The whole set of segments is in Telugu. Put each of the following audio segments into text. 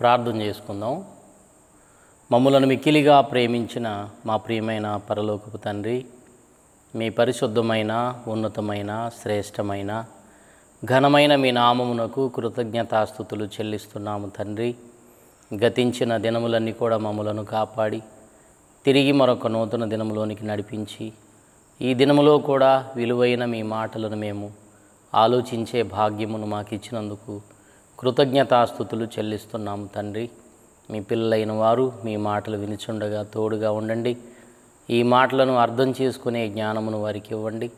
ప్రార్థన చేసుకుందాం మమ్మలను మిక్కిలిగా ప్రేమించిన మా ప్రియమైన పరలోకపు తండ్రి మీ పరిశుద్ధమైన ఉన్నతమైన శ్రేష్టమైన ఘనమైన మీ నామమునకు కృతజ్ఞతాస్థుతులు చెల్లిస్తున్నాము తండ్రి గతించిన దినములన్నీ కూడా మమ్మలను కాపాడి తిరిగి మరొక నూతన దినములోనికి నడిపించి ఈ దినములో కూడా విలువైన మీ మాటలను మేము ఆలోచించే భాగ్యమును మాకు ఇచ్చినందుకు కృతజ్ఞతాస్థుతులు చెల్లిస్తున్నాము తండ్రి మీ పిల్లలైన వారు మీ మాటలు వినిచుండగా తోడుగా ఉండండి ఈ మాటలను అర్థం చేసుకునే జ్ఞానమును వారికి ఇవ్వండి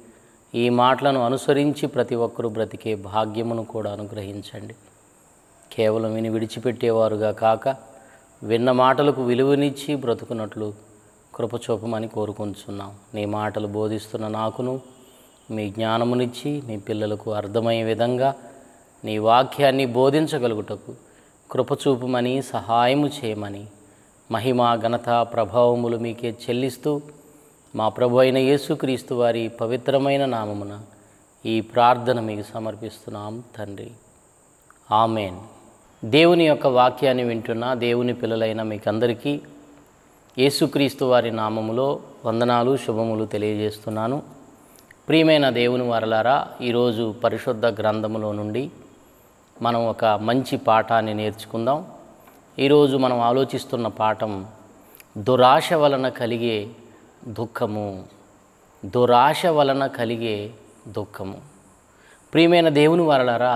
ఈ మాటలను అనుసరించి ప్రతి ఒక్కరూ బ్రతికే భాగ్యమును కూడా అనుగ్రహించండి కేవలం విని విడిచిపెట్టేవారుగా కాక విన్న మాటలకు విలువనిచ్చి బ్రతుకున్నట్లు కృపచూపమని కోరుకుంటున్నాం నీ మాటలు బోధిస్తున్న నాకును మీ జ్ఞానమునిచ్చి మీ పిల్లలకు అర్థమయ్యే విధంగా నీ వాక్యాన్ని బోధించగలుగుటకు కృపచూపుమని సహాయము చేయమని మహిమ ఘనత ప్రభావములు మీకే చెల్లిస్తూ మా ప్రభు అయిన యేసుక్రీస్తు వారి పవిత్రమైన నామమున ఈ ప్రార్థన మీకు సమర్పిస్తున్నాం తండ్రి ఆమెన్ దేవుని యొక్క వాక్యాన్ని వింటున్న దేవుని పిల్లలైన మీకందరికీ యేసుక్రీస్తు వారి నామములో వందనాలు శుభములు తెలియజేస్తున్నాను ప్రియమైన దేవుని వరలారా ఈరోజు పరిశుద్ధ గ్రంథములో నుండి మనం ఒక మంచి పాఠాన్ని నేర్చుకుందాం ఈరోజు మనం ఆలోచిస్తున్న పాఠం దురాశ వలన కలిగే దుఃఖము దురాశ వలన కలిగే దుఃఖము ప్రియమైన దేవుని వరలరా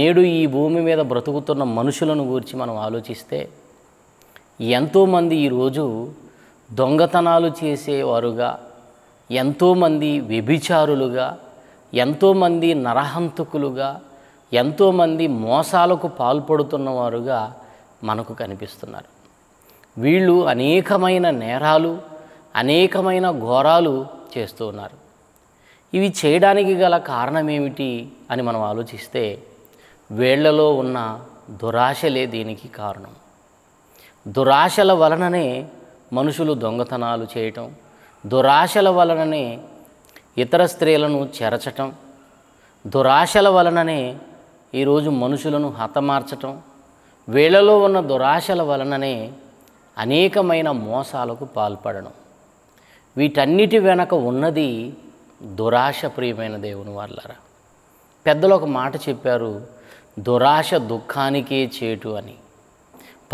నేడు ఈ భూమి మీద బ్రతుకుతున్న మనుషులను గురించి మనం ఆలోచిస్తే ఎంతోమంది ఈరోజు దొంగతనాలు చేసేవారుగా ఎంతోమంది వ్యభిచారులుగా ఎంతోమంది నరహంతకులుగా ఎంతోమంది మోసాలకు పాల్పడుతున్నవారుగా మనకు కనిపిస్తున్నారు వీళ్ళు అనేకమైన నేరాలు అనేకమైన ఘోరాలు చేస్తూ ఉన్నారు ఇవి చేయడానికి గల కారణం ఏమిటి అని మనం ఆలోచిస్తే వీళ్లలో ఉన్న దురాశలే దీనికి కారణం దురాశల వలననే మనుషులు దొంగతనాలు చేయటం దురాశల వలననే ఇతర స్త్రీలను చెరచటం దురాశల వలననే ఈరోజు మనుషులను హతమార్చటం వీళ్ళలో ఉన్న దురాశల వలననే అనేకమైన మోసాలకు పాల్పడడం వీటన్నిటి వెనక ఉన్నది దురాశ ప్రియమైన దేవుని వాళ్ళరా పెద్దలు ఒక మాట చెప్పారు దురాశ దుఃఖానికే చేటు అని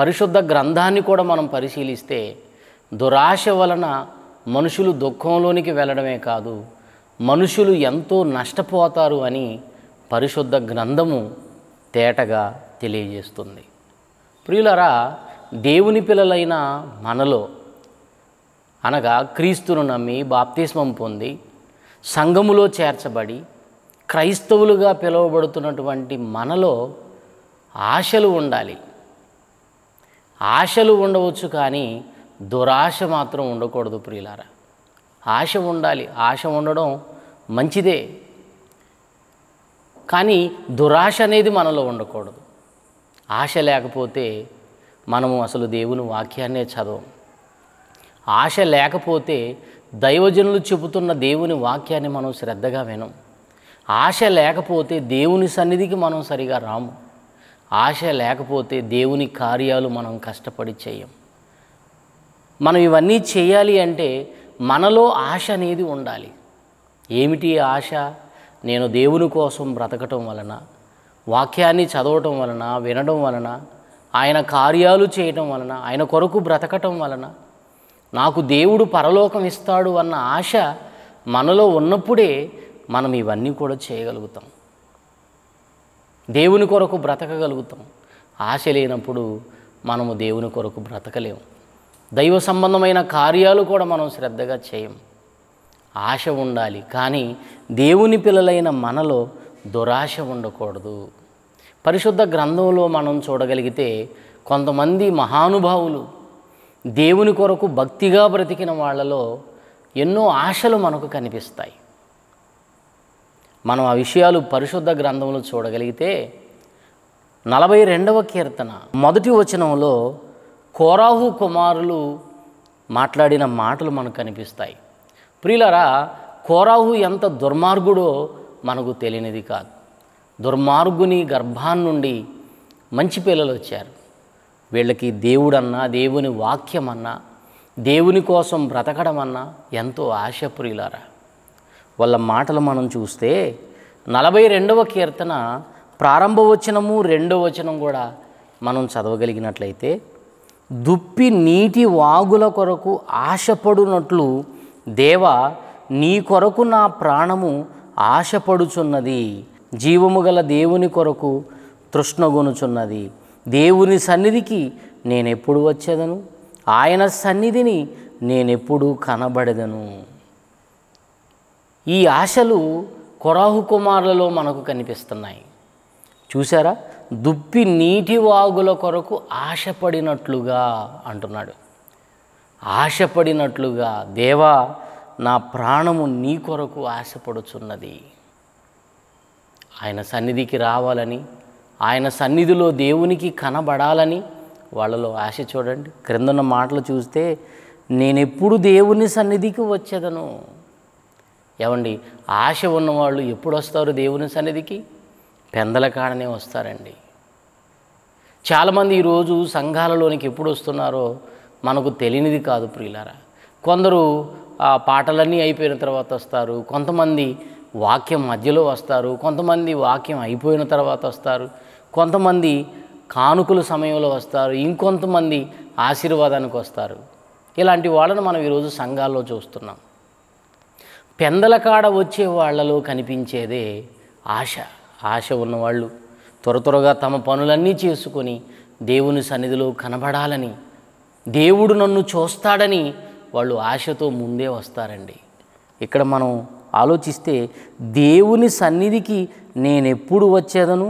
పరిశుద్ధ గ్రంథాన్ని కూడా మనం పరిశీలిస్తే దురాశ వలన మనుషులు దుఃఖంలోనికి వెళ్ళడమే కాదు మనుషులు ఎంతో నష్టపోతారు అని పరిశుద్ధ గ్రంథము తేటగా తెలియజేస్తుంది ప్రియులరా దేవుని పిల్లలైన మనలో అనగా క్రీస్తును నమ్మి బాప్తిస్మం పొంది సంఘములో చేర్చబడి క్రైస్తవులుగా పిలువబడుతున్నటువంటి మనలో ఆశలు ఉండాలి ఆశలు ఉండవచ్చు కానీ దురాశ మాత్రం ఉండకూడదు ప్రియులారా ఆశ ఉండాలి ఆశ ఉండడం మంచిదే కానీ దురాశ అనేది మనలో ఉండకూడదు ఆశ లేకపోతే మనము అసలు దేవుని వాక్యాన్నే చదవం ఆశ లేకపోతే దైవజనులు చెబుతున్న దేవుని వాక్యాన్ని మనం శ్రద్ధగా వినం ఆశ లేకపోతే దేవుని సన్నిధికి మనం సరిగా రాము ఆశ లేకపోతే దేవుని కార్యాలు మనం కష్టపడి చేయం మనం ఇవన్నీ చేయాలి అంటే మనలో ఆశ అనేది ఉండాలి ఏమిటి ఆశ నేను దేవుని కోసం బ్రతకటం వలన వాక్యాన్ని చదవటం వలన వినడం వలన ఆయన కార్యాలు చేయటం వలన ఆయన కొరకు బ్రతకటం వలన నాకు దేవుడు పరలోకం ఇస్తాడు అన్న ఆశ మనలో ఉన్నప్పుడే మనం ఇవన్నీ కూడా చేయగలుగుతాం దేవుని కొరకు బ్రతకగలుగుతాం ఆశ లేనప్పుడు మనము దేవుని కొరకు బ్రతకలేము దైవ సంబంధమైన కార్యాలు కూడా మనం శ్రద్ధగా చేయం ఆశ ఉండాలి కానీ దేవుని పిల్లలైన మనలో దురాశ ఉండకూడదు పరిశుద్ధ గ్రంథంలో మనం చూడగలిగితే కొంతమంది మహానుభావులు దేవుని కొరకు భక్తిగా బ్రతికిన వాళ్ళలో ఎన్నో ఆశలు మనకు కనిపిస్తాయి మనం ఆ విషయాలు పరిశుద్ధ గ్రంథంలో చూడగలిగితే నలభై రెండవ కీర్తన మొదటి వచనంలో కోరాహు కుమారులు మాట్లాడిన మాటలు మనకు కనిపిస్తాయి ప్రియులరా కోరాహు ఎంత దుర్మార్గుడో మనకు తెలియనిది కాదు దుర్మార్గుని గర్భాన్నుండి మంచి పిల్లలు వచ్చారు వీళ్ళకి దేవుడన్నా దేవుని వాక్యమన్నా దేవుని కోసం బ్రతకడం అన్నా ఎంతో ఆశప్రియులారా వాళ్ళ మాటలు మనం చూస్తే నలభై రెండవ కీర్తన ప్రారంభ వచనము రెండవ వచనం కూడా మనం చదవగలిగినట్లయితే దుప్పి నీటి వాగుల కొరకు ఆశపడునట్లు దేవా నీ కొరకు నా ప్రాణము ఆశపడుచున్నది జీవము గల దేవుని కొరకు తృష్ణగొనుచున్నది దేవుని సన్నిధికి నేనెప్పుడు వచ్చేదను ఆయన సన్నిధిని నేనెప్పుడు కనబడదను ఈ ఆశలు కొరాహు కుమారులలో మనకు కనిపిస్తున్నాయి చూసారా దుప్పి నీటి వాగుల కొరకు ఆశపడినట్లుగా అంటున్నాడు ఆశపడినట్లుగా దేవా నా ప్రాణము నీ కొరకు ఆశపడుచున్నది ఆయన సన్నిధికి రావాలని ఆయన సన్నిధిలో దేవునికి కనబడాలని వాళ్ళలో ఆశ చూడండి క్రిందన్న మాటలు చూస్తే నేనెప్పుడు దేవుని సన్నిధికి వచ్చేదను ఏమండి ఆశ ఉన్నవాళ్ళు ఎప్పుడు వస్తారు దేవుని సన్నిధికి పెందల కాడనే వస్తారండి చాలామంది ఈరోజు సంఘాలలోనికి ఎప్పుడు వస్తున్నారో మనకు తెలియనిది కాదు ప్రియులారా కొందరు ఆ పాటలన్నీ అయిపోయిన తర్వాత వస్తారు కొంతమంది వాక్యం మధ్యలో వస్తారు కొంతమంది వాక్యం అయిపోయిన తర్వాత వస్తారు కొంతమంది కానుకల సమయంలో వస్తారు ఇంకొంతమంది ఆశీర్వాదానికి వస్తారు ఇలాంటి వాళ్ళను మనం ఈరోజు సంఘాల్లో చూస్తున్నాం పెందల కాడ వచ్చే వాళ్ళలో కనిపించేదే ఆశ ఆశ ఉన్నవాళ్ళు త్వర త్వరగా తమ పనులన్నీ చేసుకొని దేవుని సన్నిధిలో కనబడాలని దేవుడు నన్ను చూస్తాడని వాళ్ళు ఆశతో ముందే వస్తారండి ఇక్కడ మనం ఆలోచిస్తే దేవుని సన్నిధికి నేనెప్పుడు వచ్చేదను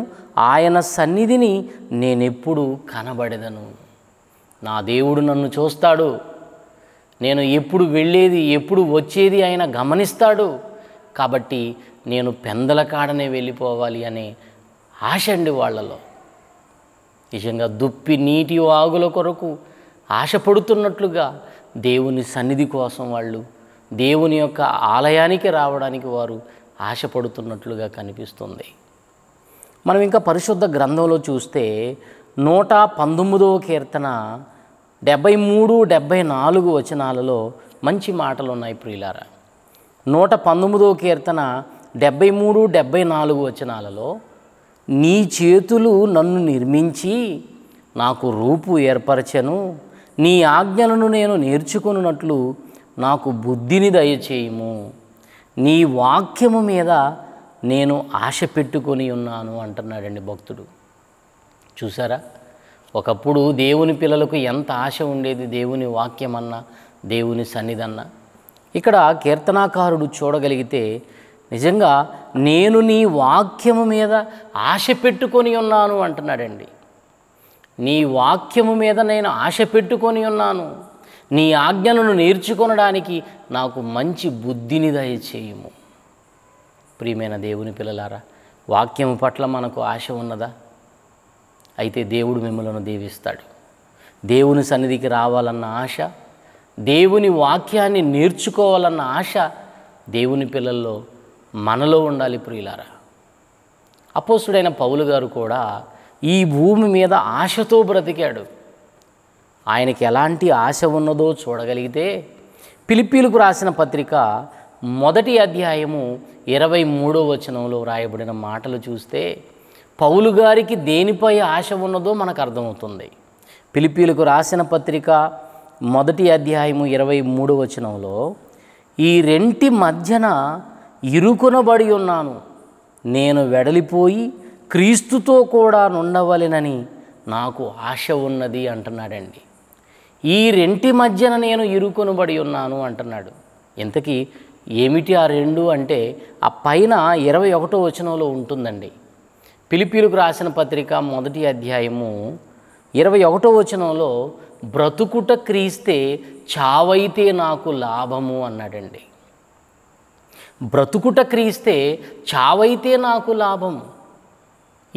ఆయన సన్నిధిని నేనెప్పుడు కనబడేదను నా దేవుడు నన్ను చూస్తాడు నేను ఎప్పుడు వెళ్ళేది ఎప్పుడు వచ్చేది ఆయన గమనిస్తాడు కాబట్టి నేను పెందల కాడనే వెళ్ళిపోవాలి అనే ఆశ అండి వాళ్ళలో నిజంగా దుప్పి నీటి వాగుల కొరకు ఆశపడుతున్నట్లుగా దేవుని సన్నిధి కోసం వాళ్ళు దేవుని యొక్క ఆలయానికి రావడానికి వారు ఆశపడుతున్నట్లుగా కనిపిస్తుంది మనం ఇంకా పరిశుద్ధ గ్రంథంలో చూస్తే నూట పంతొమ్మిదవ కీర్తన డెబ్భై మూడు డెబ్బై నాలుగు వచనాలలో మంచి మాటలు ఉన్నాయి ప్రియులారా నూట పంతొమ్మిదవ కీర్తన డెబ్భై మూడు డెబ్భై నాలుగు వచనాలలో నీ చేతులు నన్ను నిర్మించి నాకు రూపు ఏర్పరచను నీ ఆజ్ఞలను నేను నేర్చుకున్నట్లు నాకు బుద్ధిని దయచేయము నీ వాక్యము మీద నేను ఆశ పెట్టుకొని ఉన్నాను అంటున్నాడండి భక్తుడు చూసారా ఒకప్పుడు దేవుని పిల్లలకు ఎంత ఆశ ఉండేది దేవుని వాక్యమన్నా దేవుని సన్నిధన్నా ఇక్కడ కీర్తనాకారుడు చూడగలిగితే నిజంగా నేను నీ వాక్యము మీద ఆశ పెట్టుకొని ఉన్నాను అంటున్నాడండి నీ వాక్యము మీద నేను ఆశ పెట్టుకొని ఉన్నాను నీ ఆజ్ఞలను నేర్చుకొనడానికి నాకు మంచి బుద్ధిని దయచేయము ప్రియమైన దేవుని పిల్లలారా వాక్యము పట్ల మనకు ఆశ ఉన్నదా అయితే దేవుడు మిమ్మలను దీవిస్తాడు దేవుని సన్నిధికి రావాలన్న ఆశ దేవుని వాక్యాన్ని నేర్చుకోవాలన్న ఆశ దేవుని పిల్లల్లో మనలో ఉండాలి ప్రియులారా అపోసుడైన పౌలు గారు కూడా ఈ భూమి మీద ఆశతో బ్రతికాడు ఆయనకి ఎలాంటి ఆశ ఉన్నదో చూడగలిగితే పిలిపీలకు రాసిన పత్రిక మొదటి అధ్యాయము ఇరవై మూడో వచనంలో రాయబడిన మాటలు చూస్తే పౌలు గారికి దేనిపై ఆశ ఉన్నదో మనకు అర్థమవుతుంది పిలిపీలకు రాసిన పత్రిక మొదటి అధ్యాయము ఇరవై మూడో వచనంలో ఈ రెంటి మధ్యన ఇరుకునబడి ఉన్నాను నేను వెడలిపోయి క్రీస్తుతో కూడా నుండవలెనని నాకు ఆశ ఉన్నది అంటున్నాడండి ఈ రెంటి మధ్యన నేను ఇరుకొనబడి ఉన్నాను అంటున్నాడు ఇంతకీ ఏమిటి ఆ రెండు అంటే ఆ పైన ఇరవై ఒకటో వచనంలో ఉంటుందండి పిలిపిలుకు రాసిన పత్రిక మొదటి అధ్యాయము ఇరవై ఒకటో వచనంలో బ్రతుకుట క్రీస్తే చావైతే నాకు లాభము అన్నాడండి బ్రతుకుట క్రీస్తే చావైతే నాకు లాభము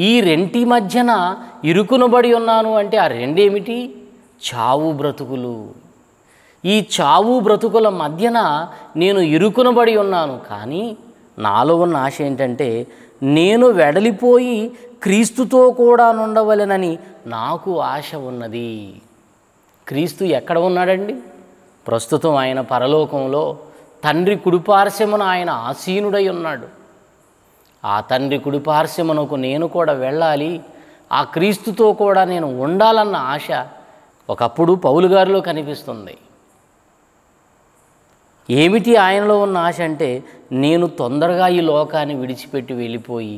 ఈ రెంటి మధ్యన ఇరుకునబడి ఉన్నాను అంటే ఆ రెండేమిటి చావు బ్రతుకులు ఈ చావు బ్రతుకుల మధ్యన నేను ఇరుకునబడి ఉన్నాను కానీ నాలో ఉన్న ఆశ ఏంటంటే నేను వెడలిపోయి క్రీస్తుతో కూడా నుండవలెనని నాకు ఆశ ఉన్నది క్రీస్తు ఎక్కడ ఉన్నాడండి ప్రస్తుతం ఆయన పరలోకంలో తండ్రి కుడిపార్శమున ఆయన ఆసీనుడై ఉన్నాడు ఆ తండ్రి కుడి పార్శ్వమునకు నేను కూడా వెళ్ళాలి ఆ క్రీస్తుతో కూడా నేను ఉండాలన్న ఆశ ఒకప్పుడు పౌలు గారిలో కనిపిస్తుంది ఏమిటి ఆయనలో ఉన్న ఆశ అంటే నేను తొందరగా ఈ లోకాన్ని విడిచిపెట్టి వెళ్ళిపోయి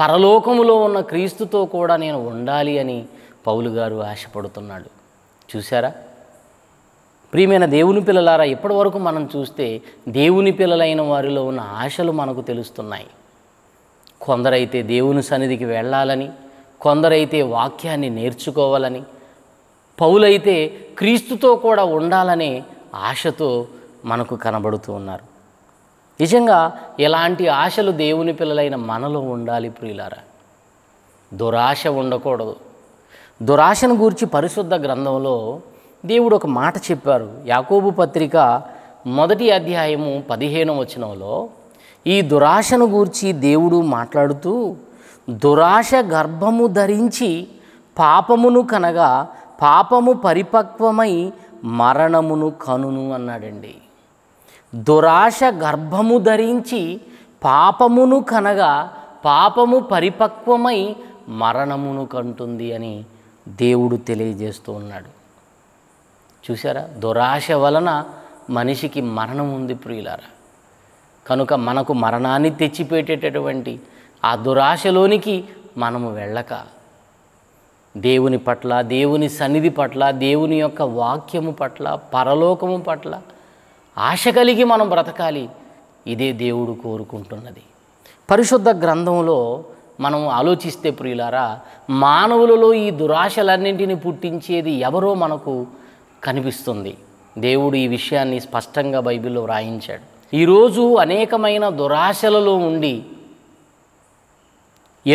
పరలోకములో ఉన్న క్రీస్తుతో కూడా నేను ఉండాలి అని పౌలు గారు ఆశపడుతున్నాడు చూసారా ప్రియమైన దేవుని పిల్లలారా ఇప్పటి వరకు మనం చూస్తే దేవుని పిల్లలైన వారిలో ఉన్న ఆశలు మనకు తెలుస్తున్నాయి కొందరైతే దేవుని సన్నిధికి వెళ్ళాలని కొందరైతే వాక్యాన్ని నేర్చుకోవాలని పౌలైతే క్రీస్తుతో కూడా ఉండాలనే ఆశతో మనకు కనబడుతూ ఉన్నారు నిజంగా ఇలాంటి ఆశలు దేవుని పిల్లలైన మనలో ఉండాలి ప్రియులారా దురాశ ఉండకూడదు దురాశను గూర్చి పరిశుద్ధ గ్రంథంలో దేవుడు ఒక మాట చెప్పారు యాకోబు పత్రిక మొదటి అధ్యాయము పదిహేను వచనంలో ఈ దురాశను గూర్చి దేవుడు మాట్లాడుతూ దురాశ గర్భము ధరించి పాపమును కనగా పాపము పరిపక్వమై మరణమును కనును అన్నాడండి దురాశ గర్భము ధరించి పాపమును కనగా పాపము పరిపక్వమై మరణమును కంటుంది అని దేవుడు తెలియజేస్తూ ఉన్నాడు చూసారా దురాశ వలన మనిషికి మరణం ఉంది ప్రియులారా కనుక మనకు మరణాన్ని తెచ్చిపెట్టేటటువంటి ఆ దురాశలోనికి మనము వెళ్ళక దేవుని పట్ల దేవుని సన్నిధి పట్ల దేవుని యొక్క వాక్యము పట్ల పరలోకము పట్ల ఆశ కలిగి మనం బ్రతకాలి ఇదే దేవుడు కోరుకుంటున్నది పరిశుద్ధ గ్రంథంలో మనం ఆలోచిస్తే ప్రియులారా మానవులలో ఈ దురాశలన్నింటినీ పుట్టించేది ఎవరో మనకు కనిపిస్తుంది దేవుడు ఈ విషయాన్ని స్పష్టంగా బైబిల్లో వ్రాయించాడు ఈరోజు అనేకమైన దురాశలలో ఉండి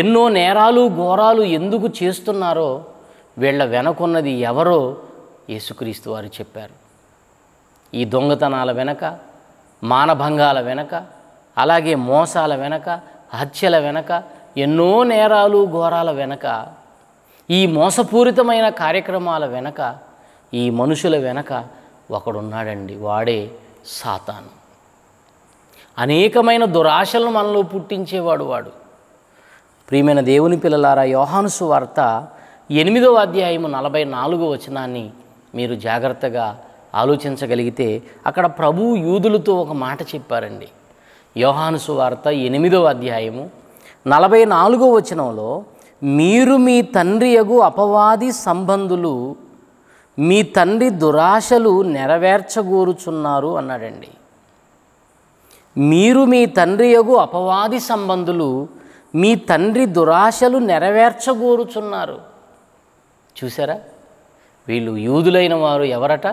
ఎన్నో నేరాలు ఘోరాలు ఎందుకు చేస్తున్నారో వీళ్ళ వెనకున్నది ఎవరో యేసుక్రీస్తు వారు చెప్పారు ఈ దొంగతనాల వెనక మానభంగాల వెనక అలాగే మోసాల వెనక హత్యల వెనక ఎన్నో నేరాలు ఘోరాల వెనక ఈ మోసపూరితమైన కార్యక్రమాల వెనక ఈ మనుషుల వెనక ఒకడున్నాడండి వాడే సాతాను అనేకమైన దురాశలను మనలో పుట్టించేవాడు వాడు ప్రియమైన దేవుని పిల్లలారా యోహానుసు వార్త ఎనిమిదవ అధ్యాయము నలభై నాలుగో వచనాన్ని మీరు జాగ్రత్తగా ఆలోచించగలిగితే అక్కడ ప్రభు యూదులతో ఒక మాట చెప్పారండి యోహానుసు వార్త ఎనిమిదవ అధ్యాయము నలభై నాలుగో వచనంలో మీరు మీ తండ్రి యగు అపవాది సంబంధులు మీ తండ్రి దురాశలు నెరవేర్చగోరుచున్నారు అన్నాడండి మీరు మీ తండ్రి యగు అపవాది సంబంధులు మీ తండ్రి దురాశలు నెరవేర్చగోరుచున్నారు చూసారా వీళ్ళు యూదులైన వారు ఎవరట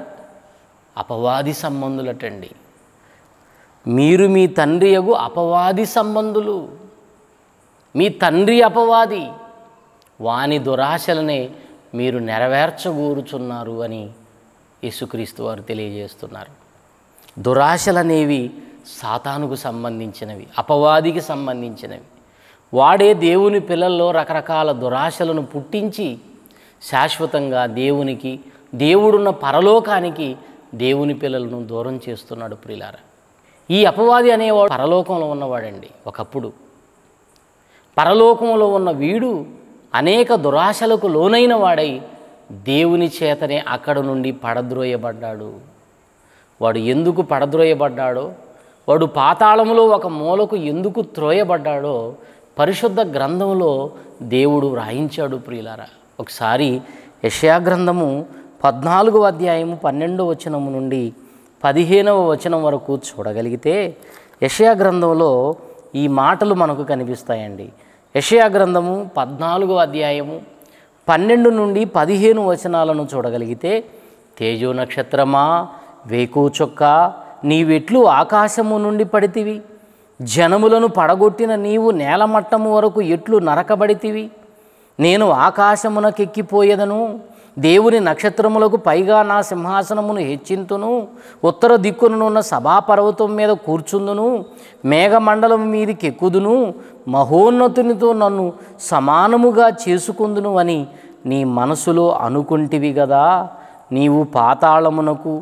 అపవాది సంబంధులటండి మీరు మీ తండ్రి యగు అపవాది సంబంధులు మీ తండ్రి అపవాది వాని దురాశలనే మీరు నెరవేర్చగూరుచున్నారు అని యేసుక్రీస్తు వారు తెలియజేస్తున్నారు దురాశలనేవి సాతానుకు సంబంధించినవి అపవాదికి సంబంధించినవి వాడే దేవుని పిల్లల్లో రకరకాల దురాశలను పుట్టించి శాశ్వతంగా దేవునికి దేవుడున్న పరలోకానికి దేవుని పిల్లలను దూరం చేస్తున్నాడు ప్రిలార ఈ అపవాది అనేవాడు పరలోకంలో ఉన్నవాడండి ఒకప్పుడు పరలోకంలో ఉన్న వీడు అనేక దురాశలకు లోనైన వాడై దేవుని చేతనే అక్కడ నుండి పడద్రోయబడ్డాడు వాడు ఎందుకు పడద్రోయబడ్డాడో వాడు పాతాళములో ఒక మూలకు ఎందుకు త్రోయబడ్డాడో పరిశుద్ధ గ్రంథంలో దేవుడు వ్రాయించాడు ప్రియులారా ఒకసారి గ్రంథము పద్నాలుగవ అధ్యాయము పన్నెండవ వచనము నుండి పదిహేనవ వచనం వరకు చూడగలిగితే గ్రంథంలో ఈ మాటలు మనకు కనిపిస్తాయండి గ్రంథము పద్నాలుగవ అధ్యాయము పన్నెండు నుండి పదిహేను వచనాలను చూడగలిగితే తేజో నక్షత్రమా వేకు నీవెట్లు ఆకాశము నుండి పడితివి జనములను పడగొట్టిన నీవు నేలమట్టము వరకు ఎట్లు నరకబడితివి నేను ఆకాశమునకెక్కిపోయేదను దేవుని నక్షత్రములకు పైగా నా సింహాసనమును హెచ్చింతును ఉత్తర దిక్కునున్న సభాపర్వతం మీద కూర్చుందును మేఘమండలం మీదికి ఎక్కుదును మహోన్నతునితో నన్ను సమానముగా చేసుకుందును అని నీ మనసులో అనుకుంటివి కదా నీవు పాతాళమునకు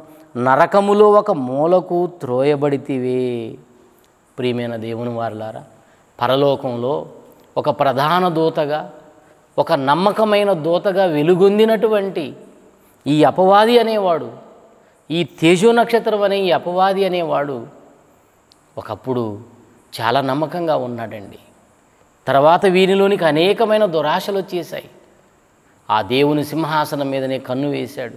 నరకములో ఒక మూలకు త్రోయబడితివే ప్రియమైన దేవుని వారులారా పరలోకంలో ఒక ప్రధాన దూతగా ఒక నమ్మకమైన దూతగా వెలుగొందినటువంటి ఈ అపవాది అనేవాడు ఈ తేజో నక్షత్రం అనే ఈ అపవాది అనేవాడు ఒకప్పుడు చాలా నమ్మకంగా ఉన్నాడండి తర్వాత వీరిలోనికి అనేకమైన దురాశలు వచ్చేసాయి ఆ దేవుని సింహాసనం మీదనే కన్ను వేశాడు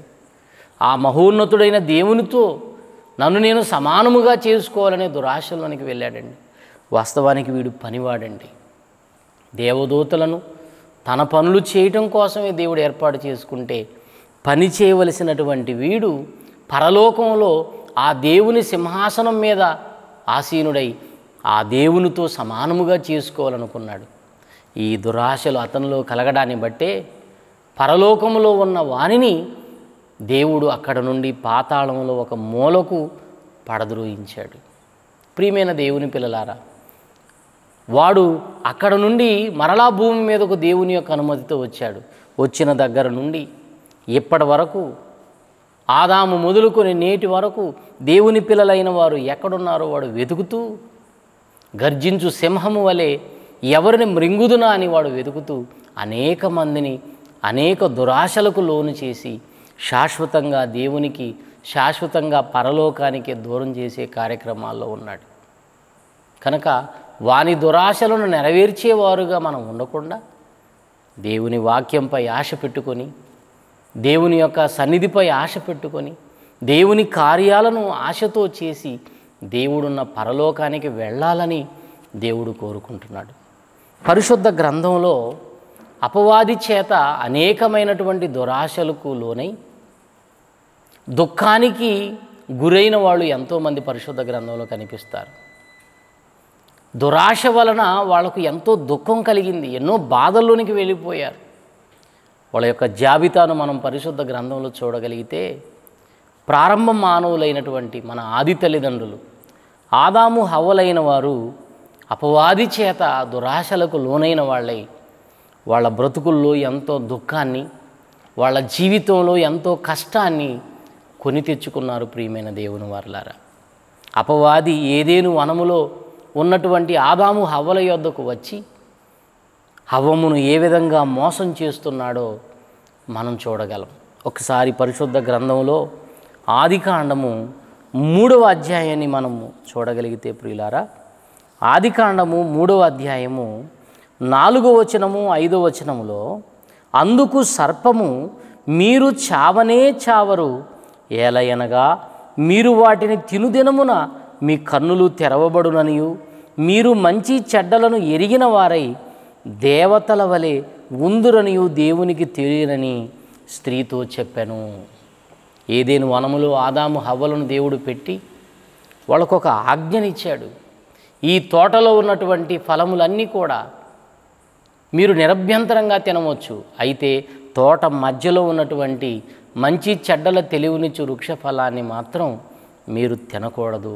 ఆ మహోన్నతుడైన దేవునితో నన్ను నేను సమానముగా చేసుకోవాలనే దురాశలోనికి వెళ్ళాడండి వాస్తవానికి వీడు పనివాడండి దేవదూతలను తన పనులు చేయటం కోసమే దేవుడు ఏర్పాటు చేసుకుంటే పని చేయవలసినటువంటి వీడు పరలోకంలో ఆ దేవుని సింహాసనం మీద ఆసీనుడై ఆ దేవునితో సమానముగా చేసుకోవాలనుకున్నాడు ఈ దురాశలు అతనిలో కలగడాన్ని బట్టే పరలోకంలో ఉన్న వాణిని దేవుడు అక్కడ నుండి పాతాళంలో ఒక మూలకు పడద్రోహించాడు ప్రియమైన దేవుని పిల్లలారా వాడు అక్కడ నుండి మరలా భూమి మీద ఒక దేవుని యొక్క అనుమతితో వచ్చాడు వచ్చిన దగ్గర నుండి ఇప్పటి వరకు ఆదాము మొదలుకొని నేటి వరకు దేవుని పిల్లలైన వారు ఎక్కడున్నారో వాడు వెతుకుతూ గర్జించు సింహము వలె ఎవరిని మృంగుదునా అని వాడు వెతుకుతూ అనేక మందిని అనేక దురాశలకు లోను చేసి శాశ్వతంగా దేవునికి శాశ్వతంగా పరలోకానికి దూరం చేసే కార్యక్రమాల్లో ఉన్నాడు కనుక వాని దురాశలను నెరవేర్చేవారుగా మనం ఉండకుండా దేవుని వాక్యంపై ఆశ పెట్టుకొని దేవుని యొక్క సన్నిధిపై ఆశ పెట్టుకొని దేవుని కార్యాలను ఆశతో చేసి దేవుడున్న పరలోకానికి వెళ్ళాలని దేవుడు కోరుకుంటున్నాడు పరిశుద్ధ గ్రంథంలో అపవాది చేత అనేకమైనటువంటి దురాశలకు లోనై దుఃఖానికి గురైన వాళ్ళు ఎంతోమంది పరిశుద్ధ గ్రంథంలో కనిపిస్తారు దురాశ వలన వాళ్ళకు ఎంతో దుఃఖం కలిగింది ఎన్నో బాధల్లోనికి వెళ్ళిపోయారు వాళ్ళ యొక్క జాబితాను మనం పరిశుద్ధ గ్రంథంలో చూడగలిగితే ప్రారంభ మానవులైనటువంటి మన ఆది తల్లిదండ్రులు ఆదాము హవలైన వారు అపవాది చేత దురాశలకు లోనైన వాళ్ళై వాళ్ళ బ్రతుకుల్లో ఎంతో దుఃఖాన్ని వాళ్ళ జీవితంలో ఎంతో కష్టాన్ని కొని తెచ్చుకున్నారు ప్రియమైన దేవుని వారులారా అపవాది ఏదేను వనములో ఉన్నటువంటి ఆదాము హవ్వల యొద్దకు వచ్చి హవ్వమును ఏ విధంగా మోసం చేస్తున్నాడో మనం చూడగలం ఒకసారి పరిశుద్ధ గ్రంథంలో ఆది కాండము మూడవ అధ్యాయాన్ని మనము చూడగలిగితే ప్రియులారా ఆది కాండము మూడవ అధ్యాయము నాలుగో వచనము ఐదో వచనములో అందుకు సర్పము మీరు చావనే చావరు ఏలయనగా మీరు వాటిని తినుదినమున మీ కన్నులు తెరవబడుననియు మీరు మంచి చెడ్డలను ఎరిగిన వారై దేవతల వలె ఉందురనియు దేవునికి తెలియనని స్త్రీతో చెప్పాను ఏదేను వనములో ఆదాము హవ్వలను దేవుడు పెట్టి వాళ్ళకొక ఆజ్ఞనిచ్చాడు ఈ తోటలో ఉన్నటువంటి ఫలములన్నీ కూడా మీరు నిరభ్యంతరంగా తినవచ్చు అయితే తోట మధ్యలో ఉన్నటువంటి మంచి చెడ్డల తెలివినిచ్చు వృక్ష ఫలాన్ని మాత్రం మీరు తినకూడదు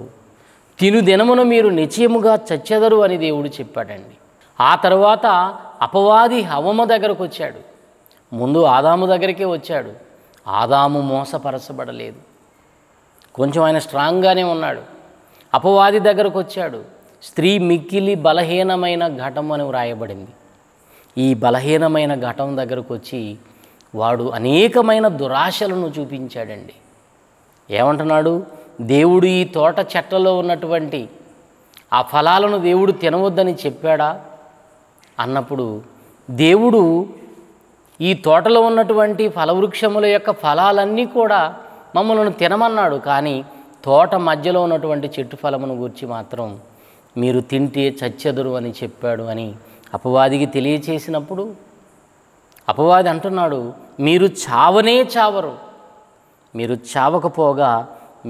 తిను దినమున మీరు నిశ్చయముగా చచ్చెదరు అని దేవుడు చెప్పాడండి ఆ తర్వాత అపవాది హవమ దగ్గరకు వచ్చాడు ముందు ఆదాము దగ్గరికే వచ్చాడు ఆదాము మోసపరచబడలేదు కొంచెం ఆయన స్ట్రాంగ్గానే ఉన్నాడు అపవాది దగ్గరకు వచ్చాడు స్త్రీ మిక్కిలి బలహీనమైన ఘటం అని వ్రాయబడింది ఈ బలహీనమైన ఘటం దగ్గరకు వచ్చి వాడు అనేకమైన దురాశలను చూపించాడండి ఏమంటున్నాడు దేవుడు ఈ తోట చెట్టలో ఉన్నటువంటి ఆ ఫలాలను దేవుడు తినవద్దని చెప్పాడా అన్నప్పుడు దేవుడు ఈ తోటలో ఉన్నటువంటి ఫలవృక్షముల యొక్క ఫలాలన్నీ కూడా మమ్మల్ని తినమన్నాడు కానీ తోట మధ్యలో ఉన్నటువంటి చెట్టు ఫలమును గురించి మాత్రం మీరు తింటే చచ్చెదరు అని చెప్పాడు అని అపవాదికి తెలియచేసినప్పుడు అపవాది అంటున్నాడు మీరు చావనే చావరు మీరు చావకపోగా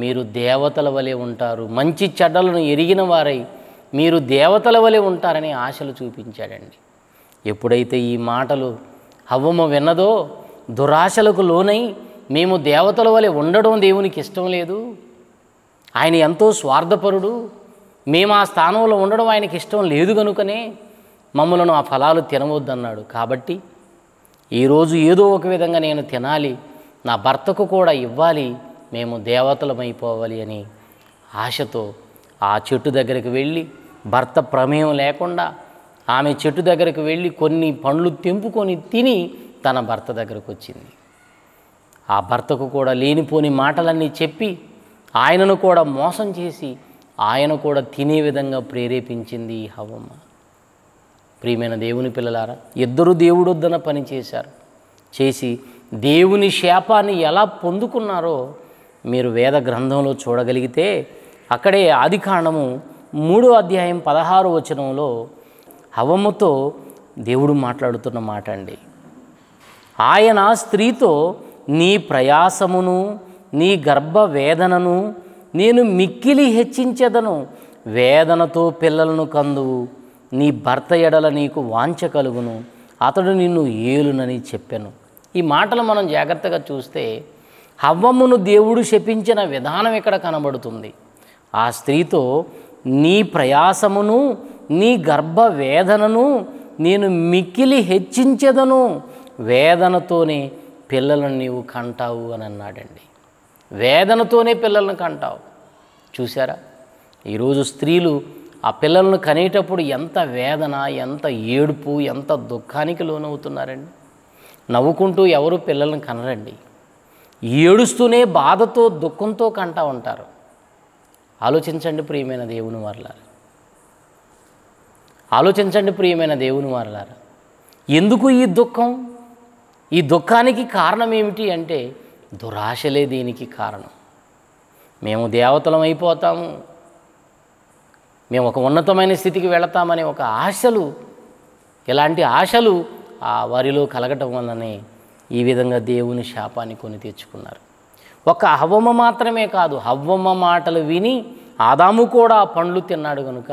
మీరు దేవతల వలె ఉంటారు మంచి చెడ్డలను ఎరిగిన వారై మీరు దేవతల వలె ఉంటారని ఆశలు చూపించాడండి ఎప్పుడైతే ఈ మాటలు హవ్వము విన్నదో దురాశలకు లోనై మేము దేవతల వలె ఉండడం దేవునికి ఇష్టం లేదు ఆయన ఎంతో స్వార్థపరుడు మేము ఆ స్థానంలో ఉండడం ఆయనకి ఇష్టం లేదు కనుకనే మమ్మలను ఆ ఫలాలు తినవద్దన్నాడు కాబట్టి ఈరోజు ఏదో ఒక విధంగా నేను తినాలి నా భర్తకు కూడా ఇవ్వాలి మేము దేవతలమైపోవాలి అని ఆశతో ఆ చెట్టు దగ్గరికి వెళ్ళి భర్త ప్రమేయం లేకుండా ఆమె చెట్టు దగ్గరికి వెళ్ళి కొన్ని పండ్లు తెంపుకొని తిని తన భర్త దగ్గరకు వచ్చింది ఆ భర్తకు కూడా లేనిపోని మాటలన్నీ చెప్పి ఆయనను కూడా మోసం చేసి ఆయన కూడా తినే విధంగా ప్రేరేపించింది హవమ్మ ప్రియమైన దేవుని పిల్లలారా ఇద్దరు దేవుడొద్దన పని చేశారు చేసి దేవుని శాపాన్ని ఎలా పొందుకున్నారో మీరు వేద గ్రంథంలో చూడగలిగితే అక్కడే ఆది కాండము మూడో అధ్యాయం పదహారు వచనంలో హవముతో దేవుడు మాట్లాడుతున్న మాట అండి ఆయన స్త్రీతో నీ ప్రయాసమును నీ గర్భవేదనను నేను మిక్కిలి హెచ్చించదను వేదనతో పిల్లలను కందువు నీ భర్త ఎడల నీకు వాంఛ కలుగును అతడు నిన్ను ఏలునని చెప్పాను ఈ మాటలు మనం జాగ్రత్తగా చూస్తే హవ్వమును దేవుడు శపించిన విధానం ఇక్కడ కనబడుతుంది ఆ స్త్రీతో నీ ప్రయాసమును నీ గర్భ వేదనను నేను మిక్కిలి హెచ్చించదను వేదనతోనే పిల్లలను నీవు కంటావు అని అన్నాడండి వేదనతోనే పిల్లలను కంటావు చూసారా ఈరోజు స్త్రీలు ఆ పిల్లలను కనేటప్పుడు ఎంత వేదన ఎంత ఏడుపు ఎంత దుఃఖానికి లోనవుతున్నారండి నవ్వుకుంటూ ఎవరు పిల్లలను కనరండి ఏడుస్తూనే బాధతో దుఃఖంతో కంటా ఉంటారు ఆలోచించండి ప్రియమైన దేవుని వారలారు ఆలోచించండి ప్రియమైన దేవుని వారలారు ఎందుకు ఈ దుఃఖం ఈ దుఃఖానికి కారణం ఏమిటి అంటే దురాశలే దీనికి కారణం మేము దేవతలం అయిపోతాము మేము ఒక ఉన్నతమైన స్థితికి వెళతామనే ఒక ఆశలు ఇలాంటి ఆశలు ఆ వారిలో కలగటం వలనని ఈ విధంగా దేవుని శాపాన్ని కొని తెచ్చుకున్నారు ఒక హవ్వమ్మ మాత్రమే కాదు హవ్వమ్మ మాటలు విని ఆదాము కూడా పండ్లు తిన్నాడు కనుక